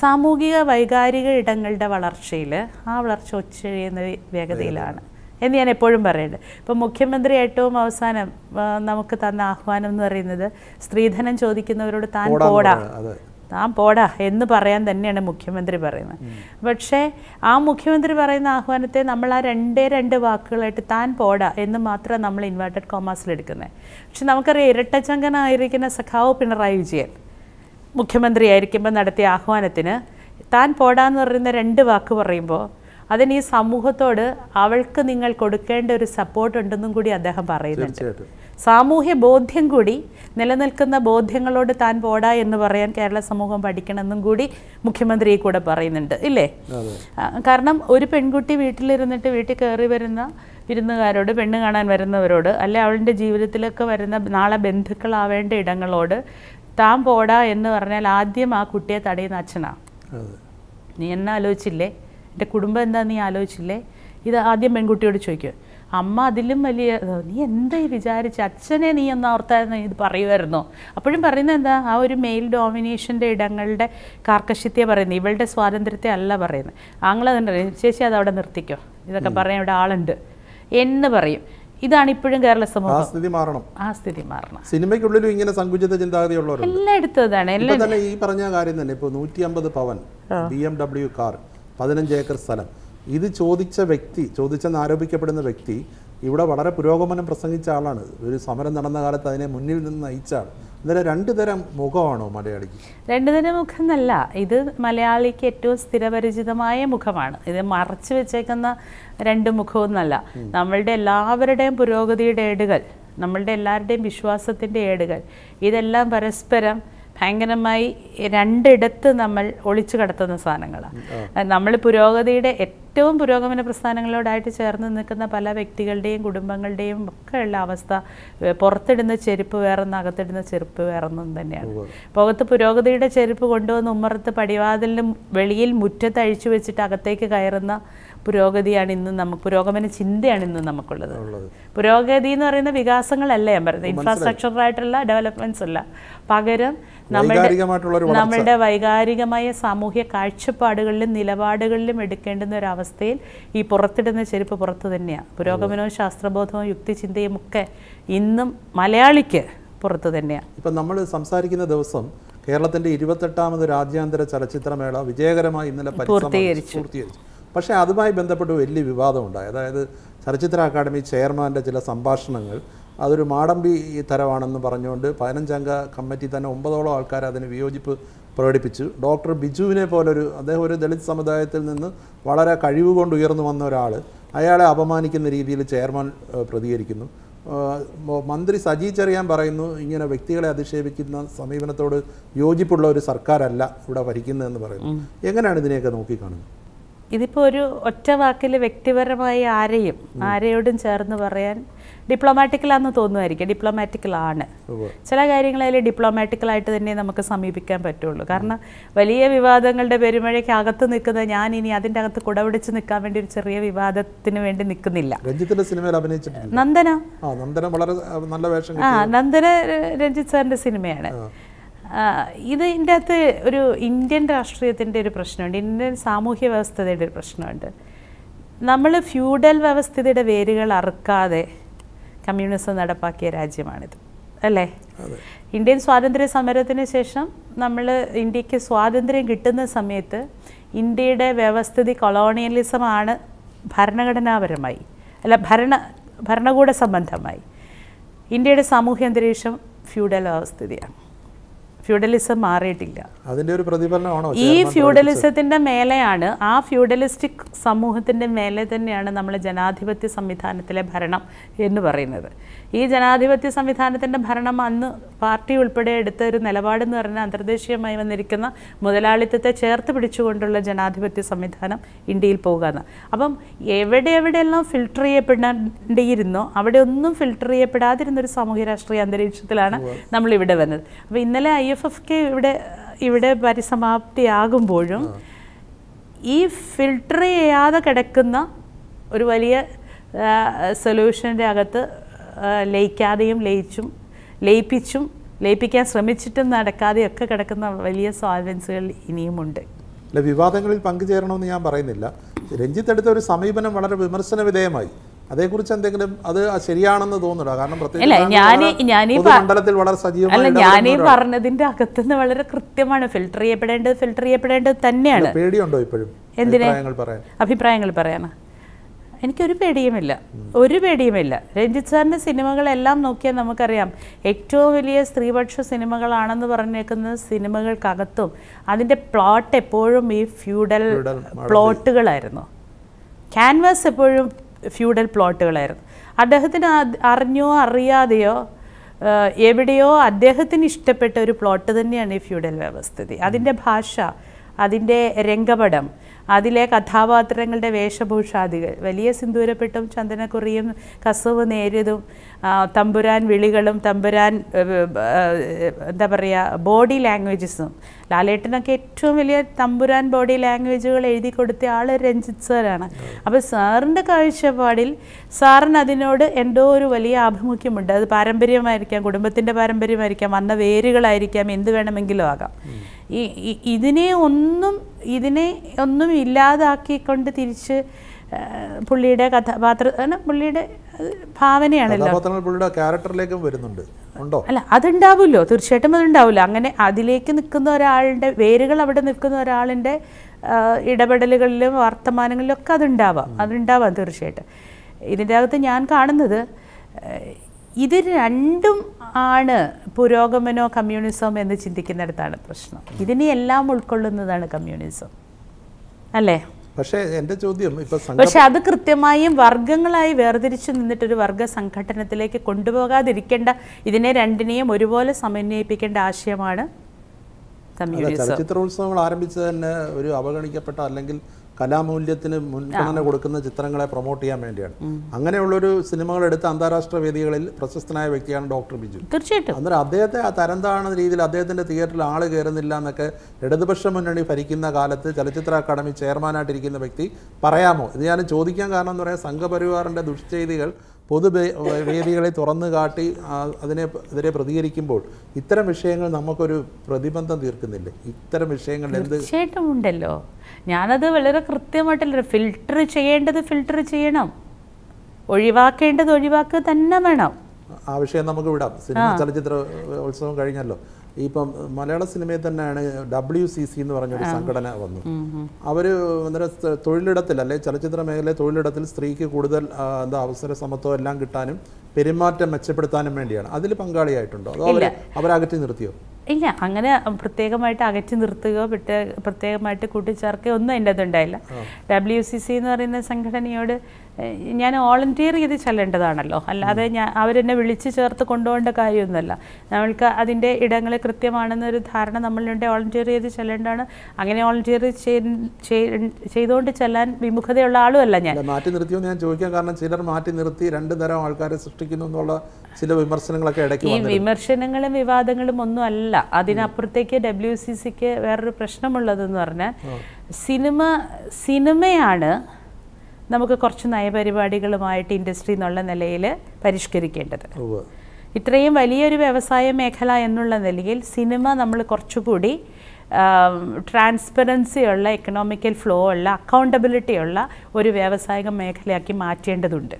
സാമൂഹിക വൈകാരിക ഇടങ്ങളുടെ വളർച്ചയിൽ ആ വളർച്ച ഒച്ചഴിയുന്ന വേഗതയിലാണ് എന്ന് ഞാൻ എപ്പോഴും പറയുന്നുണ്ട് ഇപ്പം മുഖ്യമന്ത്രി ഏറ്റവും അവസാനം നമുക്ക് തന്ന ആഹ്വാനം എന്ന് പറയുന്നത് സ്ത്രീധനം ചോദിക്കുന്നവരോട് താൻ പോടാ താൻ പോടാ എന്ന് പറയാൻ തന്നെയാണ് മുഖ്യമന്ത്രി പറയുന്നത് പക്ഷേ ആ മുഖ്യമന്ത്രി പറയുന്ന ആഹ്വാനത്തെ നമ്മൾ ആ രണ്ടേ രണ്ട് വാക്കുകളായിട്ട് താൻ പോടാ എന്ന് മാത്രം നമ്മൾ ഇൻവേർട്ടഡ് എടുക്കുന്നത് പക്ഷെ നമുക്കറിയാം ഇരട്ടച്ചങ്കനായിരിക്കുന്ന സഖാവ് പിണറായി വിജയൻ മുഖ്യമന്ത്രിയായിരിക്കുമ്പോൾ നടത്തിയ ആഹ്വാനത്തിന് താൻ പോടാന്ന് പറയുന്ന രണ്ട് വാക്ക് പറയുമ്പോൾ അതിന് ഈ സമൂഹത്തോട് അവൾക്ക് നിങ്ങൾ കൊടുക്കേണ്ട ഒരു സപ്പോർട്ട് ഉണ്ടെന്നും കൂടി അദ്ദേഹം പറയുന്നുണ്ട് സാമൂഹ്യ ബോധ്യം കൂടി നിലനിൽക്കുന്ന ബോധ്യങ്ങളോട് താൻ പോടാ എന്ന് പറയാൻ കേരള സമൂഹം പഠിക്കണമെന്നും കൂടി മുഖ്യമന്ത്രി കൂടെ പറയുന്നുണ്ട് ഇല്ലേ കാരണം ഒരു പെൺകുട്ടി വീട്ടിലിരുന്നിട്ട് വീട്ടിൽ കയറി വരുന്ന വിരുന്നുകാരോട് പെണ്ണ് കാണാൻ വരുന്നവരോട് അല്ലെ അവളുടെ ജീവിതത്തിലൊക്കെ വരുന്ന നാളെ ബന്ധുക്കളാവേണ്ട ഇടങ്ങളോട് താൻ പോടാ എന്ന് പറഞ്ഞാൽ ആദ്യം ആ കുട്ടിയെ തടയുന്ന അച്ഛനാ നീ എന്നാലോചിച്ചില്ലേ എൻ്റെ കുടുംബം എന്താണെന്ന് നീ ആലോചിച്ചില്ലേ ഇത് ആദ്യം പെൺകുട്ടിയോട് ചോദിക്കും അമ്മ അതിലും വലിയ നീ എന്തായി വിചാരിച്ച അച്ഛനെ നീ ഒന്ന് ഓർത്തായിരുന്നു ഇത് പറയുമായിരുന്നോ അപ്പോഴും പറയുന്നത് എന്താ ആ ഒരു മെയിൽ ഡോമിനേഷൻ്റെ ഇടങ്ങളുടെ കാർക്കശ്യത്തെ പറയുന്നത് ഇവളുടെ സ്വാതന്ത്ര്യത്തെ അല്ല പറയുന്നത് ആങ്ങളെ തന്നെ ചേച്ചി അത് അവിടെ നിർത്തിക്കോ ഇതൊക്കെ പറയാൻ ഇവിടെ ആളുണ്ട് എന്ന് പറയും ഇതാണ് ഇപ്പോഴും കേരള സമൂഹം ആ സ്ഥിതി മാറണം ആ സ്ഥിതി മാറണം സിനിമയ്ക്കുള്ളിലും ഇങ്ങനെ സങ്കുചിത ചിന്താഗതിയുള്ളവർ എല്ലായിടത്തും അതാണ് എല്ലാം തന്നെ ഈ പറഞ്ഞ കാര്യം തന്നെ ഇപ്പോൾ നൂറ്റി അമ്പത് പവൻ ബി എം ഡബ്ല്യു കാർ പതിനഞ്ച് ഏക്കർ സ്ഥലം ഇത് ചോദിച്ച വ്യക്തി ചോദിച്ചെന്ന് ആരോപിക്കപ്പെടുന്ന വ്യക്തി ഇവിടെ വളരെ പുരോഗമനം പ്രസംഗിച്ച ആളാണ് ഒരു സമരം നടന്ന കാലത്ത് അതിനെ മുന്നിൽ നിന്ന് നയിച്ച ആൾ അന്നേരം രണ്ടു തരം മുഖമാണോ മലയാളിക്ക് രണ്ടു തരം മുഖം എന്നല്ല ഇത് മലയാളിക്ക് ഏറ്റവും സ്ഥിരപരിചിതമായ മുഖമാണ് ഇത് മറച്ചു വെച്ചേക്കുന്ന രണ്ട് മുഖവും എന്നല്ല നമ്മളുടെ എല്ലാവരുടെയും പുരോഗതിയുടെ ഏടുകൾ നമ്മളുടെ എല്ലാവരുടെയും വിശ്വാസത്തിൻ്റെ ഏടുകൾ ഇതെല്ലാം പരസ്പരം ഭയങ്കരമായി രണ്ടിടത്ത് നമ്മൾ ഒളിച്ചു കടത്തുന്ന സാധനങ്ങളാണ് നമ്മൾ പുരോഗതിയുടെ ഏറ്റവും പുരോഗമന പ്രസ്ഥാനങ്ങളോടായിട്ട് ചേർന്ന് നിൽക്കുന്ന പല വ്യക്തികളുടെയും കുടുംബങ്ങളുടെയും ഒക്കെയുള്ള അവസ്ഥ പുറത്തിടുന്ന ചെരുപ്പ് വേറൊന്ന് അകത്തിടുന്ന ചെരുപ്പ് വേറൊന്നും തന്നെയാണ് പുറത്ത് പുരോഗതിയുടെ ചെരുപ്പ് കൊണ്ടുവന്ന് ഉമ്മറത്ത് പടിവാതിലിന് വെളിയിൽ മുറ്റത്ത് അഴിച്ചു വെച്ചിട്ട് അകത്തേക്ക് കയറുന്ന പുരോഗതിയാണ് ഇന്ന് നമുക്ക് പുരോഗമന ചിന്തയാണ് ഇന്ന് നമുക്കുള്ളത് പുരോഗതി എന്ന് പറയുന്ന വികാസങ്ങളല്ല ഞാൻ പറയുന്നത് ഇൻഫ്രാസ്ട്രക്ചറായിട്ടുള്ള ഡെവലപ്മെന്റ്സ് അല്ല പകരം നമ്മുടെ നമ്മളുടെ വൈകാരികമായ സാമൂഹ്യ കാഴ്ചപ്പാടുകളിലും നിലപാടുകളിലും എടുക്കേണ്ടുന്ന ഒരു അവസ്ഥയിൽ ഈ പുറത്തിടുന്ന ചെരുപ്പ് പുറത്ത് തന്നെയാണ് പുരോഗമനവും ശാസ്ത്രബോധവും യുക്തിചിന്തയും ഒക്കെ ഇന്നും മലയാളിക്ക് പുറത്ത് തന്നെയാണ് ഇപ്പം നമ്മൾ സംസാരിക്കുന്ന ദിവസം കേരളത്തിൻ്റെ ഇരുപത്തെട്ടാമത് രാജ്യാന്തര ചലച്ചിത്രമേള വിജയകരമായി ഇന്നലെ പൂർത്തീകരിച്ചു പക്ഷേ അതുമായി ബന്ധപ്പെട്ട് വലിയ വിവാദം ഉണ്ടായി അതായത് ചലച്ചിത്ര അക്കാദമി ചെയർമാൻ്റെ ചില സംഭാഷണങ്ങൾ അതൊരു മാടമ്പി തരമാണെന്ന് പറഞ്ഞുകൊണ്ട് പതിനഞ്ചംഗ കമ്മിറ്റി തന്നെ ഒമ്പതോളം ആൾക്കാർ അതിന് വിയോജിപ്പ് പ്രകടിപ്പിച്ചു ഡോക്ടർ ബിജുവിനെ പോലൊരു അദ്ദേഹം ഒരു ദളിത് സമുദായത്തിൽ നിന്ന് വളരെ കഴിവ് കൊണ്ട് ഉയർന്നു വന്ന ഒരാൾ അയാളെ അപമാനിക്കുന്ന രീതിയിൽ ചെയർമാൻ പ്രതികരിക്കുന്നു മന്ത്രി സജി ചെറിയാൻ പറയുന്നു ഇങ്ങനെ വ്യക്തികളെ അധിക്ഷേപിക്കുന്ന സമീപനത്തോട് യോജിപ്പുള്ള ഒരു സർക്കാരല്ല ഇവിടെ ഭരിക്കുന്നതെന്ന് പറയുന്നു എങ്ങനെയാണ് ഇതിനെയൊക്കെ നോക്കിക്കാണുന്നത് ഇതിപ്പോൾ ഒരു ഒറ്റ വാക്കിൽ വ്യക്തിപരമായി ആരെയും ആരെയോടും ചേർന്ന് പറയാൻ ഡിപ്ലോമാറ്റിക്കൽ ആണെന്ന് തോന്നുമായിരിക്കും ആണ് ചില കാര്യങ്ങളിൽ ഡിപ്ലോമാറ്റിക്കലായിട്ട് തന്നെ നമുക്ക് സമീപിക്കാൻ പറ്റുള്ളൂ കാരണം വലിയ വിവാദങ്ങളുടെ പെരുമഴയ്ക്ക് അകത്ത് നിൽക്കുന്ന ഞാൻ ഇനി അതിൻ്റെ അകത്ത് കുടപിടിച്ച് നിൽക്കാൻ വേണ്ടി ഒരു ചെറിയ വിവാദത്തിന് വേണ്ടി നിൽക്കുന്നില്ല രഞ്ജിത്തിന്റെ സിനിമയിൽ അഭിനയിച്ചിട്ടുണ്ട് നന്ദന നന്ദന വളരെ നല്ല വേഷം ആ നന്ദന രഞ്ജിത് സാറിന്റെ സിനിമയാണ് ഇതിൻ്റെ അകത്ത് ഒരു ഇന്ത്യൻ രാഷ്ട്രീയത്തിൻ്റെ ഒരു പ്രശ്നമുണ്ട് ഇന്ത്യൻ സാമൂഹ്യ വ്യവസ്ഥതയുടെ ഒരു പ്രശ്നമുണ്ട് നമ്മൾ ഫ്യൂഡൽ വ്യവസ്ഥിതിയുടെ വേരുകൾ അറുക്കാതെ കമ്മ്യൂണിസം നടപ്പാക്കിയ രാജ്യമാണിത് അല്ലേ ഇന്ത്യൻ സ്വാതന്ത്ര്യ സമരത്തിന് ശേഷം നമ്മൾ ഇന്ത്യക്ക് സ്വാതന്ത്ര്യം കിട്ടുന്ന സമയത്ത് ഇന്ത്യയുടെ വ്യവസ്ഥിതി കൊളോണിയലിസമാണ് ഭരണഘടനാപരമായി അല്ല ഭരണ ഭരണകൂട സംബന്ധമായി ഇന്ത്യയുടെ സാമൂഹ്യ അന്തരീക്ഷം ഫ്യൂഡൽ അവസ്ഥിതിയാണ് ഫ്യൂഡലിസം മാറിയിട്ടില്ല അതിന്റെ ഒരു പ്രതിഫലനമാണോ ഈ ഫ്യൂഡലിസത്തിന്റെ മേലെയാണ് ആ ഫ്യൂഡലിസ്റ്റിക് സമൂഹത്തിന്റെ മേലെ തന്നെയാണ് നമ്മൾ ജനാധിപത്യ സംവിധാനത്തിലെ ഭരണം എന്ന് പറയുന്നത് ഈ ജനാധിപത്യ സംവിധാനത്തിൻ്റെ ഭരണം അന്ന് പാർട്ടി ഉൾപ്പെടെ എടുത്ത ഒരു നിലപാടെന്ന് പറഞ്ഞാൽ അന്തർദേശീയമായി വന്നിരിക്കുന്ന മുതലാളിത്തത്തെ ചേർത്ത് പിടിച്ചുകൊണ്ടുള്ള ജനാധിപത്യ സംവിധാനം ഇന്ത്യയിൽ പോകുക എന്ന് അപ്പം എവിടെ എവിടെയെല്ലാം ഫിൽട്ടർ ചെയ്യപ്പെടേണ്ടിയിരുന്നോ അവിടെ ഒന്നും ഫിൽട്ടർ ചെയ്യപ്പെടാതിരുന്നൊരു സാമൂഹ്യ രാഷ്ട്രീയ അന്തരീക്ഷത്തിലാണ് നമ്മൾ ഇവിടെ വന്നത് അപ്പോൾ ഇന്നലെ ഐ എഫ് എഫ് കെ ഇവിടെ ഇവിടെ പരിസമാപ്തിയാകുമ്പോഴും ഈ ഫിൽട്ടർ ചെയ്യാതെ കിടക്കുന്ന ഒരു വലിയ സൊല്യൂഷൻ്റെ അകത്ത് ലയിക്കാതെയും ലയിച്ചും ലയിപ്പിച്ചും ലയിപ്പിക്കാൻ ശ്രമിച്ചിട്ടും ഒക്കെ കിടക്കുന്ന വലിയ സോൾവൻസുകൾ ഇനിയുമുണ്ട് അല്ല വിവാദങ്ങളിൽ പങ്കുചേരണമെന്ന് ഞാൻ പറയുന്നില്ല രഞ്ജിത്ത് എടുത്ത ഒരു സമീപനം വളരെ വിമർശന വിധേയമായി അതേക്കുറിച്ച് എന്തെങ്കിലും അത് ശരിയാണെന്ന് തോന്നുന്നുണ്ടോ കാരണം പ്രത്യേകിച്ച് വളരെ സജീവം അല്ല ഞാനീ പറഞ്ഞതിന്റെ അകത്തുനിന്ന് വളരെ കൃത്യമാണ് ഫിൽട്ടർ ചെയ്യപ്പെടേണ്ടത് ഫിൽട്ടർ ചെയ്യപ്പെടേണ്ടത് തന്നെയാണ് പേടിയുണ്ടോ ഇപ്പോഴും എന്തിനാ അഭിപ്രായങ്ങൾ പറയാനാ എനിക്കൊരു പേടിയുമില്ല ഒരു പേടിയുമില്ല രഞ്ജിത്ത് സാറിൻ്റെ സിനിമകളെല്ലാം നോക്കിയാൽ നമുക്കറിയാം ഏറ്റവും വലിയ സ്ത്രീപക്ഷ സിനിമകളാണെന്ന് പറഞ്ഞേക്കുന്ന സിനിമകൾക്കകത്തും അതിൻ്റെ പ്ലോട്ട് എപ്പോഴും ഈ ഫ്യൂഡൽ പ്ലോട്ടുകളായിരുന്നു ക്യാൻവാസ് എപ്പോഴും ഫ്യൂഡൽ പ്ലോട്ടുകളായിരുന്നു അദ്ദേഹത്തിന് അറിഞ്ഞോ അറിയാതെയോ എവിടെയോ അദ്ദേഹത്തിന് ഇഷ്ടപ്പെട്ട ഒരു പ്ലോട്ട് തന്നെയാണ് ഈ ഫ്യൂഡൽ വ്യവസ്ഥിതി അതിൻ്റെ ഭാഷ അതിൻ്റെ രംഗപടം അതിലെ കഥാപാത്രങ്ങളുടെ വേഷഭൂഷാദികൾ വലിയ സിന്ദൂരപ്പെട്ടും ചന്ദനക്കുറിയും കസവ് നേരിയതും തമ്പുരാൻ വിളികളും തമ്പുരാൻ എന്താ പറയുക ബോഡി ലാംഗ്വേജസും ലാലേട്ടനൊക്കെ ഏറ്റവും വലിയ തമ്പുരാൻ ബോഡി ലാംഗ്വേജുകൾ എഴുതി കൊടുത്ത ആൾ രഞ്ജിത്ത് സാറാണ് അപ്പോൾ സാറിൻ്റെ കാഴ്ചപ്പാടിൽ സാറിന് അതിനോട് എന്തോ ഒരു വലിയ ആഭിമുഖ്യമുണ്ട് അത് പാരമ്പര്യമായിരിക്കാം കുടുംബത്തിൻ്റെ പാരമ്പര്യമായിരിക്കാം വന്ന വേരുകളായിരിക്കാം എന്ത് വേണമെങ്കിലും ആകാം ഈ ഇതിനെ ഒന്നും ഇതിനെ ഒന്നും ഇല്ലാതാക്കിക്കൊണ്ട് തിരിച്ച് പുള്ളിയുടെ കഥാപാത്ര പുള്ളിയുടെ അത് ഭാവനയാണല്ലോ ക്യാരക്ടറിലേക്കും വരുന്നുണ്ട് ഉണ്ടോ അല്ല അതുണ്ടാവുമല്ലോ തീർച്ചയായിട്ടും അതുണ്ടാവില്ല അങ്ങനെ അതിലേക്ക് നിൽക്കുന്ന ഒരാളുടെ വേരുകൾ അവിടെ നിൽക്കുന്ന ഒരാളിൻ്റെ ഇടപെടലുകളിലും വർത്തമാനങ്ങളിലും ഒക്കെ അതുണ്ടാവാം അതുണ്ടാവാം തീർച്ചയായിട്ടും ഇതിൻ്റെ അകത്ത് ഞാൻ കാണുന്നത് ഇത് രണ്ടും ആണ് പുരോഗമനോ കമ്മ്യൂണിസം എന്ന് ചിന്തിക്കുന്നിടത്താണ് പ്രശ്നം ഇതിനെ എല്ലാം ഉൾക്കൊള്ളുന്നതാണ് കമ്മ്യൂണിസം അല്ലേ പക്ഷേ എൻ്റെ ചോദ്യം ഇപ്പം പക്ഷെ അത് കൃത്യമായും വർഗങ്ങളായി വേർതിരിച്ചു നിന്നിട്ടൊരു വർഗ സംഘടനത്തിലേക്ക് കൊണ്ടുപോകാതിരിക്കേണ്ട ഇതിനെ രണ്ടിനെയും ഒരുപോലെ സമന്വയിപ്പിക്കേണ്ട ആശയമാണ് ചലച്ചിത്രോത്സവങ്ങൾ ആരംഭിച്ചത് തന്നെ ഒരു അവഗണിക്കപ്പെട്ട അല്ലെങ്കിൽ കലാമൂല്യത്തിന് മുൻഗണന കൊടുക്കുന്ന ചിത്രങ്ങളെ പ്രൊമോട്ട് ചെയ്യാൻ വേണ്ടിയാണ് അങ്ങനെയുള്ളൊരു സിനിമകൾ എടുത്ത് അന്താരാഷ്ട്ര വേദികളിൽ പ്രശസ്തനായ വ്യക്തിയാണ് ഡോക്ടർ ബിജു തീർച്ചയായിട്ടും അന്നേരം അദ്ദേഹത്തെ തരം താണ രീതിയിൽ അദ്ദേഹത്തിന്റെ തിയേറ്ററിൽ ആള് കയറുന്നില്ല എന്നൊക്കെ ഇടതുപക്ഷ മുന്നണി ഭരിക്കുന്ന കാലത്ത് ചലച്ചിത്ര അക്കാദമി ചെയർമാനായിട്ടിരിക്കുന്ന വ്യക്തി പറയാമോ ഇത് ഞാൻ ചോദിക്കാൻ കാരണം എന്ന് പറയാൻ സംഘപരിവാറിന്റെ ദുഷ്ചെയ്തികൾ പൊതു വേദികളെ തുറന്നു കാട്ടി അതിനെ എതിരെ പ്രതികരിക്കുമ്പോൾ ഇത്തരം വിഷയങ്ങൾ നമുക്കൊരു പ്രതിബന്ധം തീർക്കുന്നില്ലേ ഇത്തരം വിഷയങ്ങൾ എന്ത് ഉണ്ടല്ലോ ഞാനത് വളരെ കൃത്യമായിട്ടുള്ള ഫിൽട്ടർ ചെയ്യേണ്ടത് ഫിൽട്ടർ ചെയ്യണം ഒഴിവാക്കേണ്ടത് ഒഴിവാക്കുക തന്നെ വേണം ആ വിഷയം നമുക്ക് വിടാം സിനിമ ചലച്ചിത്ര ഉത്സവം കഴിഞ്ഞല്ലോ ഇപ്പം മലയാള സിനിമയിൽ തന്നെയാണ് ഡബ്ല്യു സി സി എന്ന് പറഞ്ഞൊരു സംഘടന വന്നു അവർ അന്നേരം തൊഴിലിടത്തിൽ അല്ലെ ചലച്ചിത്ര മേഖലയിലെ തൊഴിലിടത്തിൽ സ്ത്രീക്ക് കൂടുതൽ എന്താ അവസര സമത്വം എല്ലാം കിട്ടാനും പെരുമാറ്റം മെച്ചപ്പെടുത്താനും വേണ്ടിയാണ് അതിൽ പങ്കാളിയായിട്ടുണ്ടോ അതോ അവരെ അവരകറ്റി നിർത്തിയോ ഇല്ല അങ്ങനെ പ്രത്യേകമായിട്ട് അകറ്റി നിർത്തുകയോ പ്രത്യേകമായിട്ട് കൂട്ടിച്ചേർക്കുകയോ ഒന്നും അതിൻ്റെ അതുണ്ടായില്ല ഡബ്ല്യു സി സി എന്ന് പറയുന്ന സംഘടനയോട് ഞാൻ വോളണ്ടിയർ ചെയ്ത് ചെല്ലേണ്ടതാണല്ലോ അല്ലാതെ ഞാൻ അവരെന്നെ വിളിച്ച് ചേർത്ത് കൊണ്ടുപോകേണ്ട കാര്യമൊന്നുമല്ല നമ്മൾക്ക് അതിൻ്റെ ഇടങ്ങൾ കൃത്യമാണെന്നൊരു ധാരണ നമ്മളിലുണ്ട് വോളണ്ടിയർ ചെയ്ത് ചെല്ലേണ്ടതാണ് അങ്ങനെ വോളണ്ടിയർ ചെയ്തുകൊണ്ട് ചെല്ലാൻ വിമുഖതയുള്ള ആളുമല്ല ഞാൻ മാറ്റി നിർത്തിയോ ഞാൻ ചോദിക്കാൻ കാരണം ചിലർ മാറ്റി നിർത്തി രണ്ട് തരം ആൾക്കാരെ സൃഷ്ടിക്കുന്നു എന്നുള്ള ചില വിമർശനങ്ങളൊക്കെ ഇടയ്ക്ക് ഈ വിമർശനങ്ങളും വിവാദങ്ങളും ഒന്നും അല്ല അതിനപ്പുറത്തേക്ക് ഡബ്ല്യു സി സിക്ക് വേറൊരു പ്രശ്നമുള്ളതെന്ന് പറഞ്ഞാൽ സിനിമ സിനിമയാണ് നമുക്ക് കുറച്ച് നയപരിപാടികളുമായിട്ട് ഇൻഡസ്ട്രി എന്നുള്ള നിലയിൽ പരിഷ്കരിക്കേണ്ടത് ഇത്രയും വലിയൊരു വ്യവസായ മേഖല എന്നുള്ള നിലയിൽ സിനിമ നമ്മൾ കുറച്ചുകൂടി ട്രാൻസ്പെറൻസി ഉള്ള എക്കണോമിക്കൽ ഫ്ലോ ഉള്ള അക്കൗണ്ടബിലിറ്റി ഉള്ള ഒരു വ്യാവസായിക മേഖലയാക്കി മാറ്റേണ്ടതുണ്ട്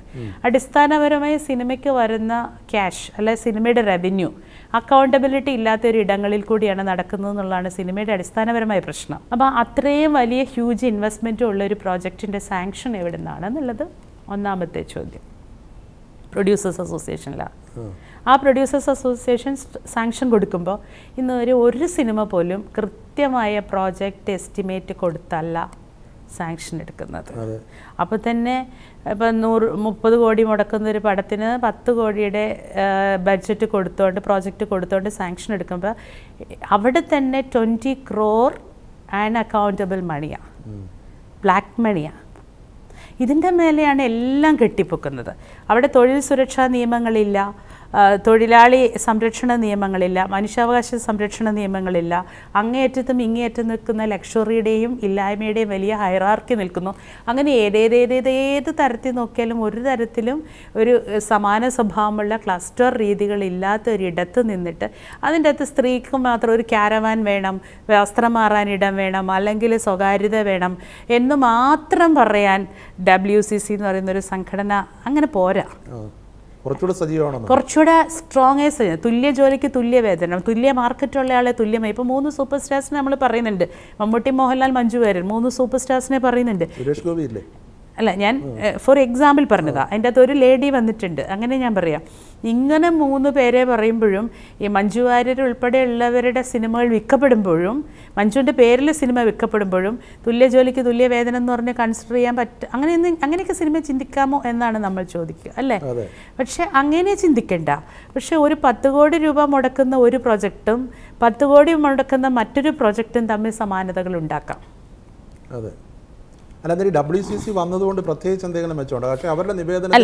അടിസ്ഥാനപരമായി സിനിമയ്ക്ക് വരുന്ന ക്യാഷ് അല്ലെ സിനിമയുടെ റവന്യൂ അക്കൗണ്ടബിലിറ്റി ഇല്ലാത്ത ഒരു ഇടങ്ങളിൽ കൂടിയാണ് നടക്കുന്നത് എന്നുള്ളതാണ് സിനിമയുടെ അടിസ്ഥാനപരമായ പ്രശ്നം അപ്പോൾ അത്രയും വലിയ ഹ്യൂജ് ഇൻവെസ്റ്റ്മെൻറ്റും ഉള്ള ഒരു പ്രോജക്റ്റിൻ്റെ സാങ്ഷൻ എവിടെ നിന്നാണ് എന്നുള്ളത് ഒന്നാമത്തെ ചോദ്യം പ്രൊഡ്യൂസേഴ്സ് അസോസിയേഷനിലാണ് ആ പ്രൊഡ്യൂസേഴ്സ് അസോസിയേഷൻ സാങ്ഷൻ കൊടുക്കുമ്പോൾ ഇന്ന് ഒരു ഒരു സിനിമ പോലും കൃത്യമായ പ്രോജക്റ്റ് എസ്റ്റിമേറ്റ് കൊടുത്തല്ല സാങ്ഷൻ എടുക്കുന്നത് അപ്പോൾ തന്നെ ഇപ്പം നൂറ് മുപ്പത് കോടി മുടക്കുന്ന ഒരു പടത്തിന് പത്ത് കോടിയുടെ ബഡ്ജറ്റ് കൊടുത്തുകൊണ്ട് പ്രോജക്റ്റ് കൊടുത്തുകൊണ്ട് സാങ്ഷൻ എടുക്കുമ്പോൾ അവിടെ തന്നെ ട്വൻറ്റി ക്രോർ ആൻഡ് അക്കൗണ്ടബിൾ മണിയാണ് ബ്ലാക്ക് മണിയാണ് ഇതിൻ്റെ മേലെയാണ് എല്ലാം കെട്ടിപ്പൊക്കുന്നത് അവിടെ തൊഴിൽ സുരക്ഷാ നിയമങ്ങളില്ല തൊഴിലാളി സംരക്ഷണ നിയമങ്ങളില്ല മനുഷ്യാവകാശ സംരക്ഷണ നിയമങ്ങളില്ല അങ്ങേയറ്റത്തും ഇങ്ങേയറ്റം നിൽക്കുന്ന ലക്ഷറിയുടെയും ഇല്ലായ്മയുടെയും വലിയ ഹൈറാർക്കി നിൽക്കുന്നു അങ്ങനെ ഏതേതേതേത് തരത്തിൽ നോക്കിയാലും ഒരു തരത്തിലും ഒരു സമാന സ്വഭാവമുള്ള ക്ലസ്റ്റർ രീതികളില്ലാത്ത ഒരിടത്ത് നിന്നിട്ട് അതിൻ്റെ അകത്ത് സ്ത്രീക്ക് മാത്രം ഒരു ക്യാരവാൻ വേണം വസ്ത്രം മാറാനിടം ഇടം വേണം അല്ലെങ്കിൽ സ്വകാര്യത വേണം എന്ന് മാത്രം പറയാൻ ഡബ്ല്യു സി സി എന്ന് പറയുന്നൊരു സംഘടന അങ്ങനെ പോരാ കുറച്ചുകൂടെ സജീവമാണ് കുറച്ചുകൂടെ സ്ട്രോങ് തുല്യ ജോലിക്ക് തുല്യ വേതനം തുല്യ മാർക്കറ്റുള്ള ആളെ തുല്യമായി ഇപ്പൊ മൂന്ന് സൂപ്പർ സ്റ്റാർസിനെ നമ്മൾ പറയുന്നുണ്ട് മമ്മൂട്ടി മോഹൻലാൽ മഞ്ജു വാര്യർ മൂന്ന് സൂപ്പർ സ്റ്റാർസിനെ പറയുന്നുണ്ട് ഗോപി ഇല്ലേ അല്ല ഞാൻ ഫോർ എക്സാമ്പിൾ പറഞ്ഞതാ അതിൻ്റെ അകത്ത് ഒരു ലേഡി വന്നിട്ടുണ്ട് അങ്ങനെ ഞാൻ പറയാം ഇങ്ങനെ മൂന്ന് പേരെ പറയുമ്പോഴും ഈ മഞ്ജു വാര്യർ ഉൾപ്പെടെയുള്ളവരുടെ സിനിമകൾ വിൽക്കപ്പെടുമ്പോഴും മഞ്ജുവിൻ്റെ പേരിൽ സിനിമ വിൽക്കപ്പെടുമ്പോഴും തുല്യ ജോലിക്ക് തുല്യ വേതനം എന്ന് പറഞ്ഞ് കൺസിഡർ ചെയ്യാൻ പറ്റ അങ്ങനെയൊന്നും അങ്ങനെയൊക്കെ സിനിമ ചിന്തിക്കാമോ എന്നാണ് നമ്മൾ ചോദിക്കുക അല്ലേ പക്ഷേ അങ്ങനെ ചിന്തിക്കേണ്ട പക്ഷേ ഒരു പത്ത് കോടി രൂപ മുടക്കുന്ന ഒരു പ്രൊജക്റ്റും പത്ത് കോടി മുടക്കുന്ന മറ്റൊരു പ്രൊജക്റ്റും തമ്മിൽ സമാനതകൾ ഉണ്ടാക്കാം അതെ അല്ലാതെ ഡബ്ല്യു സി സി വന്നതുകൊണ്ട് പ്രത്യേകിച്ച് എന്തെങ്കിലും മെച്ചമുണ്ട് പക്ഷേ അവരുടെ നിവേദനം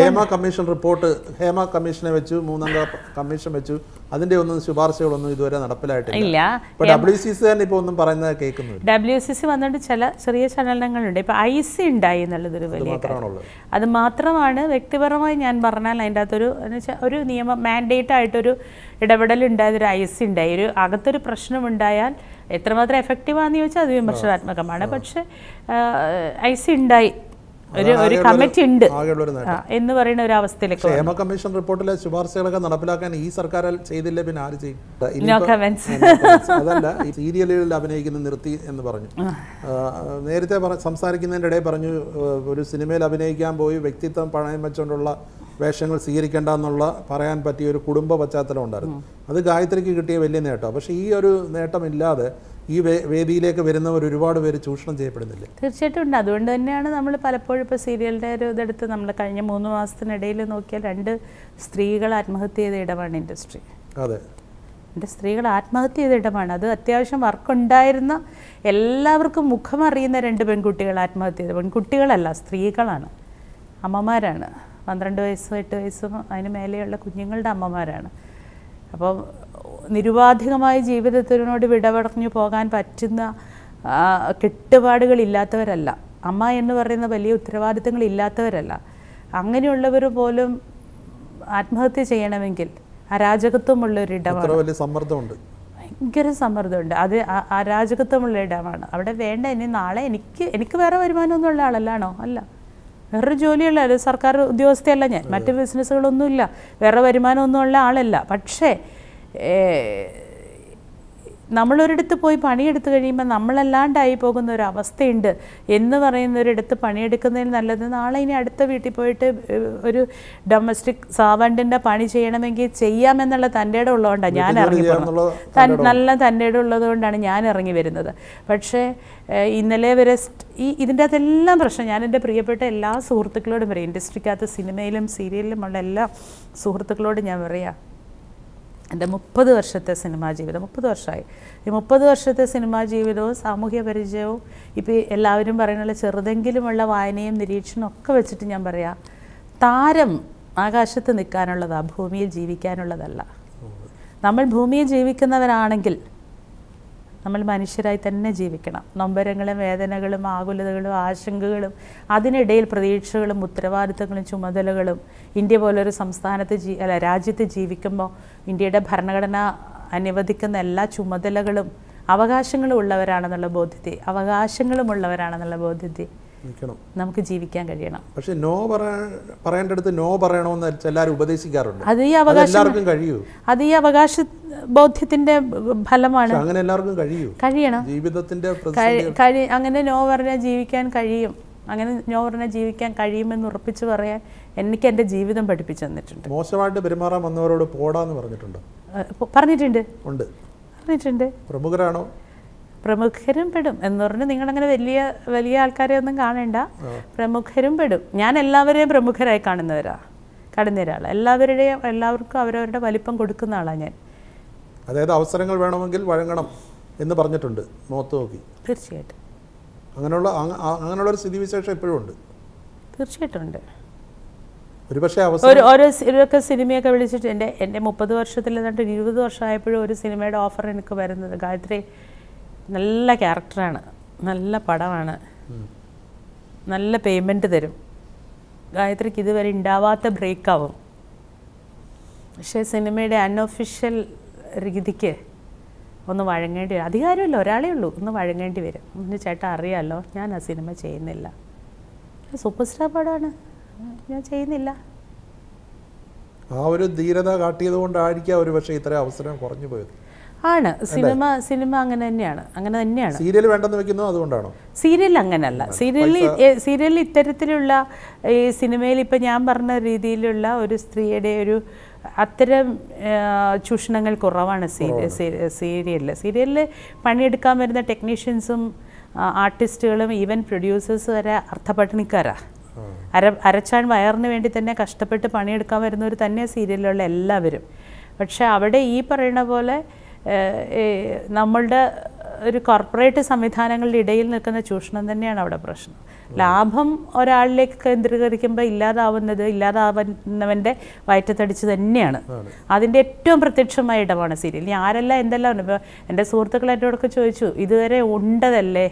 ഹേമ കമ്മീഷൻ റിപ്പോർട്ട് ഹേമ കമ്മീഷനെ വെച്ചു മൂന്നംഗ കമ്മീഷൻ വെച്ചു അതിന്റെ ഒന്നും ശുപാർശകളൊന്നും ഇതുവരെ നടപ്പിലായിട്ടില്ല ഇപ്പൊ ഡബ്ല്യു സി സി തന്നെ ഇപ്പൊ ഒന്നും പറയുന്നത് കേൾക്കുന്നു ഡബ്ല്യു സി സി വന്നിട്ട് ചില ചെറിയ ചലനങ്ങളുണ്ട് ഇപ്പൊ ഐ സി ഉണ്ടായി എന്നുള്ളതൊരു വലിയ അത് മാത്രമാണ് വ്യക്തിപരമായി ഞാൻ പറഞ്ഞാൽ അതിൻ്റെ അകത്തൊരു ഒരു നിയമ മാൻഡേറ്റ് ആയിട്ടൊരു ഇടപെടൽ ഉണ്ടായതൊരു ഐ സി ഉണ്ടായി ഒരു അകത്തൊരു ഉണ്ടായാൽ എത്രമാത്രം എഫക്റ്റീവാണെന്ന് ചോദിച്ചാൽ അത് വിമർശനാത്മകമാണ് പക്ഷേ ഐ സി ഉണ്ടായി ഒരു ഒരു കമ്മിറ്റി ഉണ്ട് എന്ന് പറയുന്ന ഒരു അവസ്ഥയിലേക്ക് ക്ഷേമ കമ്മീഷൻ റിപ്പോർട്ടിലെ ശുപാർശകളൊക്കെ നടപ്പിലാക്കാൻ ഈ സർക്കാർ ചെയ്തില്ല പിന്നെ ആര് ചെയ്യും അതല്ല ഈ സീരിയലുകളിൽ അഭിനയിക്കുന്ന നിർത്തി എന്ന് പറഞ്ഞു നേരത്തെ സംസാരിക്കുന്നതിൻ്റെ ഇടയിൽ പറഞ്ഞു ഒരു സിനിമയിൽ അഭിനയിക്കാൻ പോയി വ്യക്തിത്വം പണയം വെച്ചുകൊണ്ടുള്ള വേഷങ്ങൾ സ്വീകരിക്കേണ്ട എന്നുള്ള പറയാൻ പറ്റിയ ഒരു കുടുംബ പശ്ചാത്തലം ഉണ്ടായിരുന്നു അത് ഗായത്രിക്ക് കിട്ടിയ വലിയ നേട്ടം പക്ഷേ ഈ ഒരു നേട്ടമില്ലാതെ ഈ വേദിയിലേക്ക് വരുന്നവർ ഒരുപാട് പേര് ചൂഷണം ചെയ്യപ്പെടുന്നില്ല തീർച്ചയായിട്ടും ഉണ്ട് അതുകൊണ്ട് തന്നെയാണ് നമ്മൾ പലപ്പോഴും ഇപ്പോൾ സീരിയലിൻ്റെ ഒരു ഇതെടുത്ത് നമ്മൾ കഴിഞ്ഞ മൂന്ന് മാസത്തിനിടയിൽ നോക്കിയാൽ രണ്ട് സ്ത്രീകൾ ആത്മഹത്യ ചെയ്ത ഇടമാണ് ഇൻഡസ്ട്രി അതെ എൻ്റെ സ്ത്രീകൾ ആത്മഹത്യ ചെയ്ത ഇടമാണ് അത് അത്യാവശ്യം വർക്കുണ്ടായിരുന്ന എല്ലാവർക്കും മുഖമറിയുന്ന രണ്ട് പെൺകുട്ടികൾ ആത്മഹത്യ ചെയ്ത പെൺകുട്ടികളല്ല സ്ത്രീകളാണ് അമ്മമാരാണ് പന്ത്രണ്ട് വയസ്സും എട്ട് വയസ്സും അതിന് മേലെയുള്ള കുഞ്ഞുങ്ങളുടെ അമ്മമാരാണ് അപ്പോൾ നിരുപാധികമായ ജീവിതത്തിനോട് വിടപടഞ്ഞു പോകാൻ പറ്റുന്ന കെട്ടുപാടുകളില്ലാത്തവരല്ല അമ്മ എന്ന് പറയുന്ന വലിയ ഉത്തരവാദിത്തങ്ങളില്ലാത്തവരല്ല അങ്ങനെയുള്ളവർ പോലും ആത്മഹത്യ ചെയ്യണമെങ്കിൽ അരാജകത്വമുള്ള ഒരു ഇടമാണ് സമ്മർദ്ദമുണ്ട് ഭയങ്കര സമ്മർദ്ദമുണ്ട് അത് അരാജകത്വമുള്ള ഇടമാണ് അവിടെ വേണ്ട ഇനി നാളെ എനിക്ക് എനിക്ക് വേറെ വരുമാനമൊന്നുമുള്ള ആളല്ലാണോ അല്ല വേറൊരു ജോലിയല്ല ഒരു സർക്കാർ ഉദ്യോഗസ്ഥയല്ല ഞാൻ മറ്റ് ബിസിനസ്സുകളൊന്നുമില്ല വേറെ വരുമാനമൊന്നുമുള്ള ആളല്ല പക്ഷേ നമ്മളൊരിടത്ത് പോയി പണിയെടുത്ത് കഴിയുമ്പോൾ നമ്മളല്ലാണ്ടായി പോകുന്ന ഒരു അവസ്ഥയുണ്ട് എന്ന് പറയുന്ന പറയുന്നൊരിടത്ത് പണിയെടുക്കുന്നതിൽ നല്ലത് നാളെ ഇനി അടുത്ത വീട്ടിൽ പോയിട്ട് ഒരു ഡൊമസ്റ്റിക് സാവണ്ടിൻ്റെ പണി ചെയ്യണമെങ്കിൽ ചെയ്യാമെന്നുള്ള തൻ്റെ ഇടം ഉള്ളതുകൊണ്ടാണ് ഞാൻ ഇറങ്ങി പോകുന്നത് നല്ല തൻ്റെ ഇടം ഉള്ളതുകൊണ്ടാണ് ഞാൻ ഇറങ്ങി വരുന്നത് പക്ഷേ ഇന്നലെ വരെ ഈ ഇതിൻ്റെ അകത്തെല്ലാം പ്രശ്നം ഞാൻ എൻ്റെ പ്രിയപ്പെട്ട എല്ലാ സുഹൃത്തുക്കളോടും പറയും ഇൻഡസ്ട്രിക്കകത്ത് സിനിമയിലും സീരിയലിലുമുള്ള എല്ലാ സുഹൃത്തുക്കളോടും ഞാൻ പറയാം എൻ്റെ മുപ്പത് വർഷത്തെ സിനിമാ ജീവിതം മുപ്പത് വർഷമായി ഈ മുപ്പത് വർഷത്തെ സിനിമാ ജീവിതവും സാമൂഹ്യ പരിചയവും ഇപ്പോൾ എല്ലാവരും പറയുന്നുള്ള ചെറുതെങ്കിലുമുള്ള വായനയും നിരീക്ഷണവും ഒക്കെ വെച്ചിട്ട് ഞാൻ പറയാം താരം ആകാശത്ത് നിൽക്കാനുള്ളതാണ് ഭൂമിയിൽ ജീവിക്കാനുള്ളതല്ല നമ്മൾ ഭൂമിയിൽ ജീവിക്കുന്നവരാണെങ്കിൽ നമ്മൾ മനുഷ്യരായി തന്നെ ജീവിക്കണം നൊമ്പരങ്ങളും വേദനകളും ആകുലതകളും ആശങ്കകളും അതിനിടയിൽ പ്രതീക്ഷകളും ഉത്തരവാദിത്തങ്ങളും ചുമതലകളും ഇന്ത്യ പോലൊരു സംസ്ഥാനത്ത് ജീ അല്ല രാജ്യത്ത് ജീവിക്കുമ്പോൾ ഇന്ത്യയുടെ ഭരണഘടന അനുവദിക്കുന്ന എല്ലാ ചുമതലകളും അവകാശങ്ങളും ഉള്ളവരാണെന്നുള്ള ബോധ്യത്തെ അവകാശങ്ങളും ഉള്ളവരാണെന്നുള്ള ബോധ്യത്തെ നമുക്ക് ജീവിക്കാൻ കഴിയണം പക്ഷേ നോ പറയേണ്ടടുത്ത് നോ പറയണമെന്ന് എല്ലാവരും ഉപദേശിക്കാറുണ്ട് അത് ഈ അവകാശം കഴിയൂ അത് ഈ അവകാശ ബോധ്യത്തിന്റെ ഫലമാണ് അങ്ങനെ എല്ലാവർക്കും കഴിയൂ കഴിയണം ജീവിതത്തിന്റെ അങ്ങനെ നോ പറഞ്ഞാൽ ജീവിക്കാൻ കഴിയും അങ്ങനെ ഞാൻ പറഞ്ഞാൽ ജീവിക്കാൻ കഴിയുമെന്ന് ഉറപ്പിച്ച് പറയാൻ എനിക്ക് എൻ്റെ ജീവിതം പഠിപ്പിച്ചു തന്നിട്ടുണ്ട് മോശമായിട്ട് പെരുമാറാൻ വന്നവരോട് പോടാന്ന് പറഞ്ഞിട്ടുണ്ട് പറഞ്ഞിട്ടുണ്ട് ഉണ്ട് പറഞ്ഞിട്ടുണ്ട് പ്രമുഖരാണോ പ്രമുഖരും പെടും എന്ന് പറഞ്ഞ് നിങ്ങളങ്ങനെ വലിയ വലിയ ആൾക്കാരെ ഒന്നും കാണേണ്ട പ്രമുഖരും പെടും ഞാൻ എല്ലാവരെയും പ്രമുഖരായി കാണുന്നവരാ കടന്ന ഒരാൾ എല്ലാവരുടെയും എല്ലാവർക്കും അവരവരുടെ വലിപ്പം കൊടുക്കുന്ന ആളാണ് ഞാൻ അതായത് അവസരങ്ങൾ വേണമെങ്കിൽ വഴങ്ങണം എന്ന് പറഞ്ഞിട്ടുണ്ട് മുഖത്ത് നോക്കി തീർച്ചയായിട്ടും അങ്ങനെയുള്ള അങ്ങനെയുള്ള ഒരു സ്ഥിതിവിശേഷം ഇപ്പോഴും ഉണ്ട് തീർച്ചയായിട്ടും ഉണ്ട് ഒരു ഓരോ സിനിമയൊക്കെ വിളിച്ചിട്ട് എൻ്റെ എൻ്റെ മുപ്പത് വർഷത്തിൽ എന്നിട്ട് ഇരുപത് വർഷമായപ്പോഴും ഒരു സിനിമയുടെ ഓഫർ എനിക്ക് വരുന്നത് ഗായത്രി നല്ല ക്യാരക്ടറാണ് നല്ല പടമാണ് നല്ല പേയ്മെൻറ്റ് തരും ഗായത്രിക്ക് ഇതുവരെ ഉണ്ടാവാത്ത ബ്രേക്കാവും പക്ഷേ സിനിമയുടെ അൺഒഫീഷ്യൽ രീതിക്ക് ഒന്ന് വഴങ്ങേണ്ടി വരും അധികാരമില്ല ഒരാളേ ഉള്ളൂ ഒന്ന് വഴങ്ങേണ്ടി വരും ഒന്ന് ചേട്ട അറിയാമല്ലോ ഞാൻ ആ സിനിമ ചെയ്യുന്നില്ല സൂപ്പർ സ്റ്റാർ പടമാണ് ഞാൻ ചെയ്യുന്നില്ല ആ ഒരു ധീരത കാട്ടിയത് കൊണ്ടായിരിക്കാം ഒരു പക്ഷേ ഇത്ര അവസരം കുറഞ്ഞു പോയത് ആണ് സിനിമ സിനിമ അങ്ങനെ തന്നെയാണ് അങ്ങനെ തന്നെയാണ് സീരിയൽ വേണ്ടെന്ന് വെക്കുന്നു അതുകൊണ്ടാണോ സീരിയൽ അങ്ങനല്ല സീരിയലിൽ സീരിയലിൽ ഇത്തരത്തിലുള്ള ഈ സിനിമയിൽ ഇപ്പം ഞാൻ പറഞ്ഞ രീതിയിലുള്ള ഒരു സ്ത്രീയുടെ ഒരു അത്തരം ചൂഷണങ്ങൾ കുറവാണ് സീരിയലിൽ സീരിയലിൽ പണിയെടുക്കാൻ വരുന്ന ടെക്നീഷ്യൻസും ആർട്ടിസ്റ്റുകളും ഈവൻ പ്രൊഡ്യൂസേഴ്സ് വരെ അർത്ഥപട്ടണിക്കാരാണ് അര അരച്ചാൻ വയറിന് വേണ്ടി തന്നെ കഷ്ടപ്പെട്ട് പണിയെടുക്കാൻ വരുന്നവർ തന്നെ സീരിയലിലുള്ള എല്ലാവരും പക്ഷേ അവിടെ ഈ പറയുന്ന പോലെ നമ്മളുടെ ഒരു കോർപ്പറേറ്റ് സംവിധാനങ്ങളുടെ ഇടയിൽ നിൽക്കുന്ന ചൂഷണം തന്നെയാണ് അവിടെ പ്രശ്നം ലാഭം ഒരാളിലേക്ക് കേന്ദ്രീകരിക്കുമ്പോൾ ഇല്ലാതാവുന്നത് ഇല്ലാതാവുന്നവൻ്റെ വയറ്റത്തടിച്ച് തന്നെയാണ് അതിൻ്റെ ഏറ്റവും പ്രത്യക്ഷമായ ഇടമാണ് സീരിയൽ ഞാൻ ആരെല്ലാം എന്തെല്ലാം ഉണ്ട് ഇപ്പോൾ എൻ്റെ സുഹൃത്തുക്കൾ എന്നോടൊക്കെ ചോദിച്ചു ഇതുവരെ ഉണ്ടതല്ലേ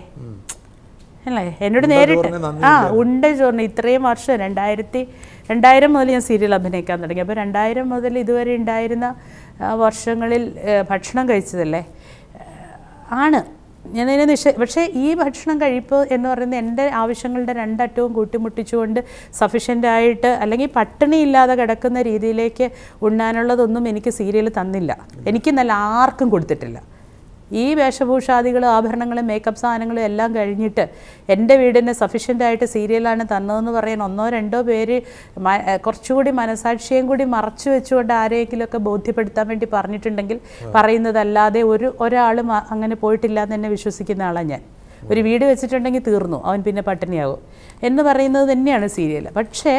അല്ലേ എന്നോട് നേരിട്ട് ആ ഉണ്ട് ചോറിന് ഇത്രയും വർഷം രണ്ടായിരത്തി രണ്ടായിരം മുതൽ ഞാൻ സീരിയൽ അഭിനയിക്കാൻ തുടങ്ങി അപ്പോൾ രണ്ടായിരം മുതൽ ഇതുവരെ ഉണ്ടായിരുന്ന ആ വർഷങ്ങളിൽ ഭക്ഷണം കഴിച്ചതല്ലേ ആണ് ഞാനതിനെ നിഷ പക്ഷേ ഈ ഭക്ഷണം കഴിപ്പ് എന്ന് പറയുന്നത് എൻ്റെ ആവശ്യങ്ങളുടെ രണ്ടറ്റവും കൂട്ടിമുട്ടിച്ചുകൊണ്ട് സഫീഷ്യൻ്റായിട്ട് അല്ലെങ്കിൽ പട്ടിണി ഇല്ലാതെ കിടക്കുന്ന രീതിയിലേക്ക് ഉണ്ണാനുള്ളതൊന്നും എനിക്ക് സീരിയൽ തന്നില്ല എനിക്ക് നല്ല ആർക്കും കൊടുത്തിട്ടില്ല ഈ വേഷഭൂഷാദികളും ആഭരണങ്ങളും മേക്കപ്പ് സാധനങ്ങളും എല്ലാം കഴിഞ്ഞിട്ട് എൻ്റെ വീടിന് സഫീഷ്യൻ്റായിട്ട് സീരിയലാണ് തന്നതെന്ന് പറയാൻ ഒന്നോ രണ്ടോ പേര് കുറച്ചുകൂടി മനസാക്ഷിയും കൂടി മറച്ചു വെച്ചുകൊണ്ട് ആരെയെങ്കിലുമൊക്കെ ബോധ്യപ്പെടുത്താൻ വേണ്ടി പറഞ്ഞിട്ടുണ്ടെങ്കിൽ പറയുന്നതല്ലാതെ ഒരു ഒരാളും അങ്ങനെ പോയിട്ടില്ല എന്ന് തന്നെ വിശ്വസിക്കുന്ന ആളാണ് ഞാൻ ഒരു വീട് വെച്ചിട്ടുണ്ടെങ്കിൽ തീർന്നു അവൻ പിന്നെ പട്ടിണിയാകും എന്ന് പറയുന്നത് തന്നെയാണ് സീരിയൽ പക്ഷേ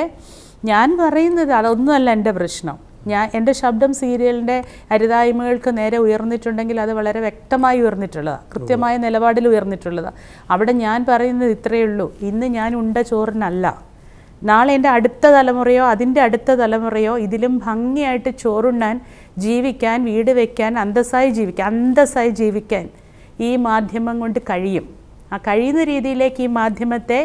ഞാൻ പറയുന്നത് അതൊന്നുമല്ല എൻ്റെ പ്രശ്നം ഞാൻ എൻ്റെ ശബ്ദം സീരിയലിൻ്റെ അരുതായ്മകൾക്ക് നേരെ ഉയർന്നിട്ടുണ്ടെങ്കിൽ അത് വളരെ വ്യക്തമായി ഉയർന്നിട്ടുള്ളതാണ് കൃത്യമായ നിലപാടിൽ ഉയർന്നിട്ടുള്ളതാണ് അവിടെ ഞാൻ പറയുന്നത് ഇത്രയേ ഉള്ളൂ ഇന്ന് ഞാൻ ഉണ്ട ചോറിനല്ല നാളെ എൻ്റെ അടുത്ത തലമുറയോ അതിൻ്റെ അടുത്ത തലമുറയോ ഇതിലും ഭംഗിയായിട്ട് ചോറുണ്ണാൻ ജീവിക്കാൻ വീട് വയ്ക്കാൻ അന്തസ്സായി ജീവിക്കാൻ അന്തസ്സായി ജീവിക്കാൻ ഈ മാധ്യമം കൊണ്ട് കഴിയും ആ കഴിയുന്ന രീതിയിലേക്ക് ഈ മാധ്യമത്തെ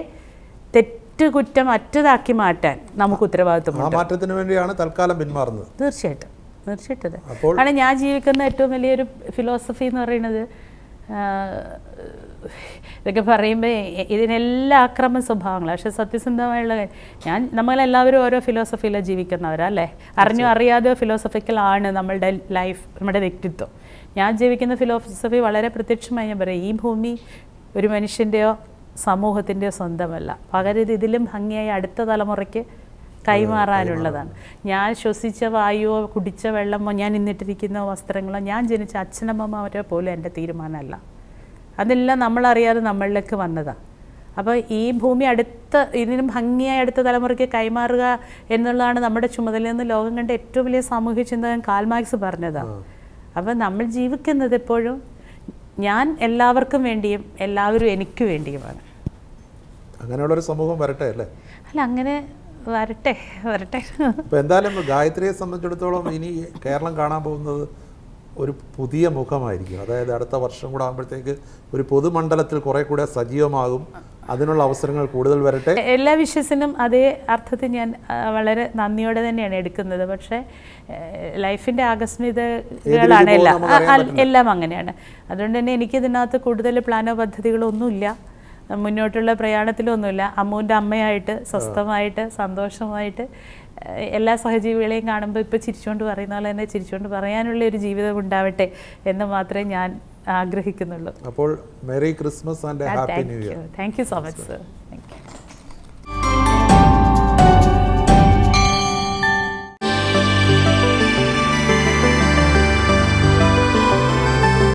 തെറ്റ് മറ്റ് കുറ്റം മറ്റതാക്കി മാറ്റാൻ നമുക്ക് ഉത്തരവാദിത്വം മാറ്റത്തിന് വേണ്ടിയാണ് തൽക്കാലം പിന്മാറുന്നത് തീർച്ചയായിട്ടും തീർച്ചയായിട്ടും അതെ ഞാൻ ജീവിക്കുന്ന ഏറ്റവും വലിയൊരു ഫിലോസഫി എന്ന് പറയുന്നത് ഇതൊക്കെ പറയുമ്പോൾ ഇതിനെല്ലാം ആക്രമ സ്വഭാവങ്ങളാണ് പക്ഷെ സത്യസന്ധമായുള്ള ഞാൻ നമ്മളെല്ലാവരും ഓരോ ഫിലോസഫിയിലാണ് ജീവിക്കുന്നവരല്ലേ അറിഞ്ഞോ അറിയാതെയോ ഫിലോസഫിക്കലാണ് നമ്മളുടെ ലൈഫ് നമ്മുടെ വ്യക്തിത്വം ഞാൻ ജീവിക്കുന്ന ഫിലോസഫി വളരെ പ്രത്യക്ഷമായി ഞാൻ പറയും ഈ ഭൂമി ഒരു മനുഷ്യൻ്റെയോ സമൂഹത്തിൻ്റെ സ്വന്തമല്ല പകരം ഇതിലും ഭംഗിയായി അടുത്ത തലമുറയ്ക്ക് കൈമാറാനുള്ളതാണ് ഞാൻ ശ്വസിച്ച വായുവോ കുടിച്ച വെള്ളമോ ഞാൻ ഇന്നിട്ടിരിക്കുന്ന വസ്ത്രങ്ങളോ ഞാൻ ജനിച്ച അച്ഛനമ്മമാരെ പോലും എൻ്റെ തീരുമാനമല്ല അതെല്ലാം നമ്മളറിയാതെ നമ്മളിലേക്ക് വന്നതാണ് അപ്പോൾ ഈ ഭൂമി അടുത്ത ഇതിനും ഭംഗിയായി അടുത്ത തലമുറയ്ക്ക് കൈമാറുക എന്നുള്ളതാണ് നമ്മുടെ ചുമതല എന്ന് ലോകം കണ്ട ഏറ്റവും വലിയ സാമൂഹ്യ ചിന്തകൻ കാൽമാക്സ് പറഞ്ഞതാണ് അപ്പോൾ നമ്മൾ ജീവിക്കുന്നത് എപ്പോഴും ഞാൻ എല്ലാവർക്കും വേണ്ടിയും എല്ലാവരും എനിക്ക് വേണ്ടിയുമാണ് അങ്ങനെയുള്ളൊരു സമൂഹം വരട്ടെ അല്ലേ അല്ല അങ്ങനെ വരട്ടെ വരട്ടെ ഇപ്പോൾ എന്തായാലും ഗായത്രിയെ സംബന്ധിച്ചിടത്തോളം ഇനി കേരളം കാണാൻ പോകുന്നത് ഒരു പുതിയ മുഖമായിരിക്കും അതായത് അടുത്ത വർഷം കൂടെ ആകുമ്പോഴത്തേക്ക് ഒരു പൊതുമണ്ഡലത്തിൽ കുറെ കൂടെ സജീവമാകും അതിനുള്ള അവസരങ്ങൾ കൂടുതൽ വരട്ടെ എല്ലാ വിഷസിനും അതേ അർത്ഥത്തിൽ ഞാൻ വളരെ നന്ദിയോടെ തന്നെയാണ് എടുക്കുന്നത് പക്ഷേ ലൈഫിൻ്റെ ആകസ്മികതകളാണ് എല്ലാം എല്ലാം അങ്ങനെയാണ് അതുകൊണ്ട് തന്നെ എനിക്ക് ഇതിനകത്ത് കൂടുതൽ പ്ലാനോ പദ്ധതികളോ ഒന്നുമില്ല മുന്നോട്ടുള്ള പ്രയാണത്തിലൊന്നുമില്ല അമ്മുവിൻ്റെ അമ്മയായിട്ട് സ്വസ്ഥമായിട്ട് സന്തോഷമായിട്ട് എല്ലാ സഹജീവികളെയും കാണുമ്പോൾ ഇപ്പോൾ ചിരിച്ചുകൊണ്ട് പറയുന്ന പോലെ തന്നെ ചിരിച്ചുകൊണ്ട് പറയാനുള്ള ഒരു ജീവിതം ഉണ്ടാവട്ടെ എന്ന് മാത്രമേ ഞാൻ ആഗ്രഹിക്കുന്നുള്ളൂ അപ്പോൾ merry Christmas and happy new year thank you so much sir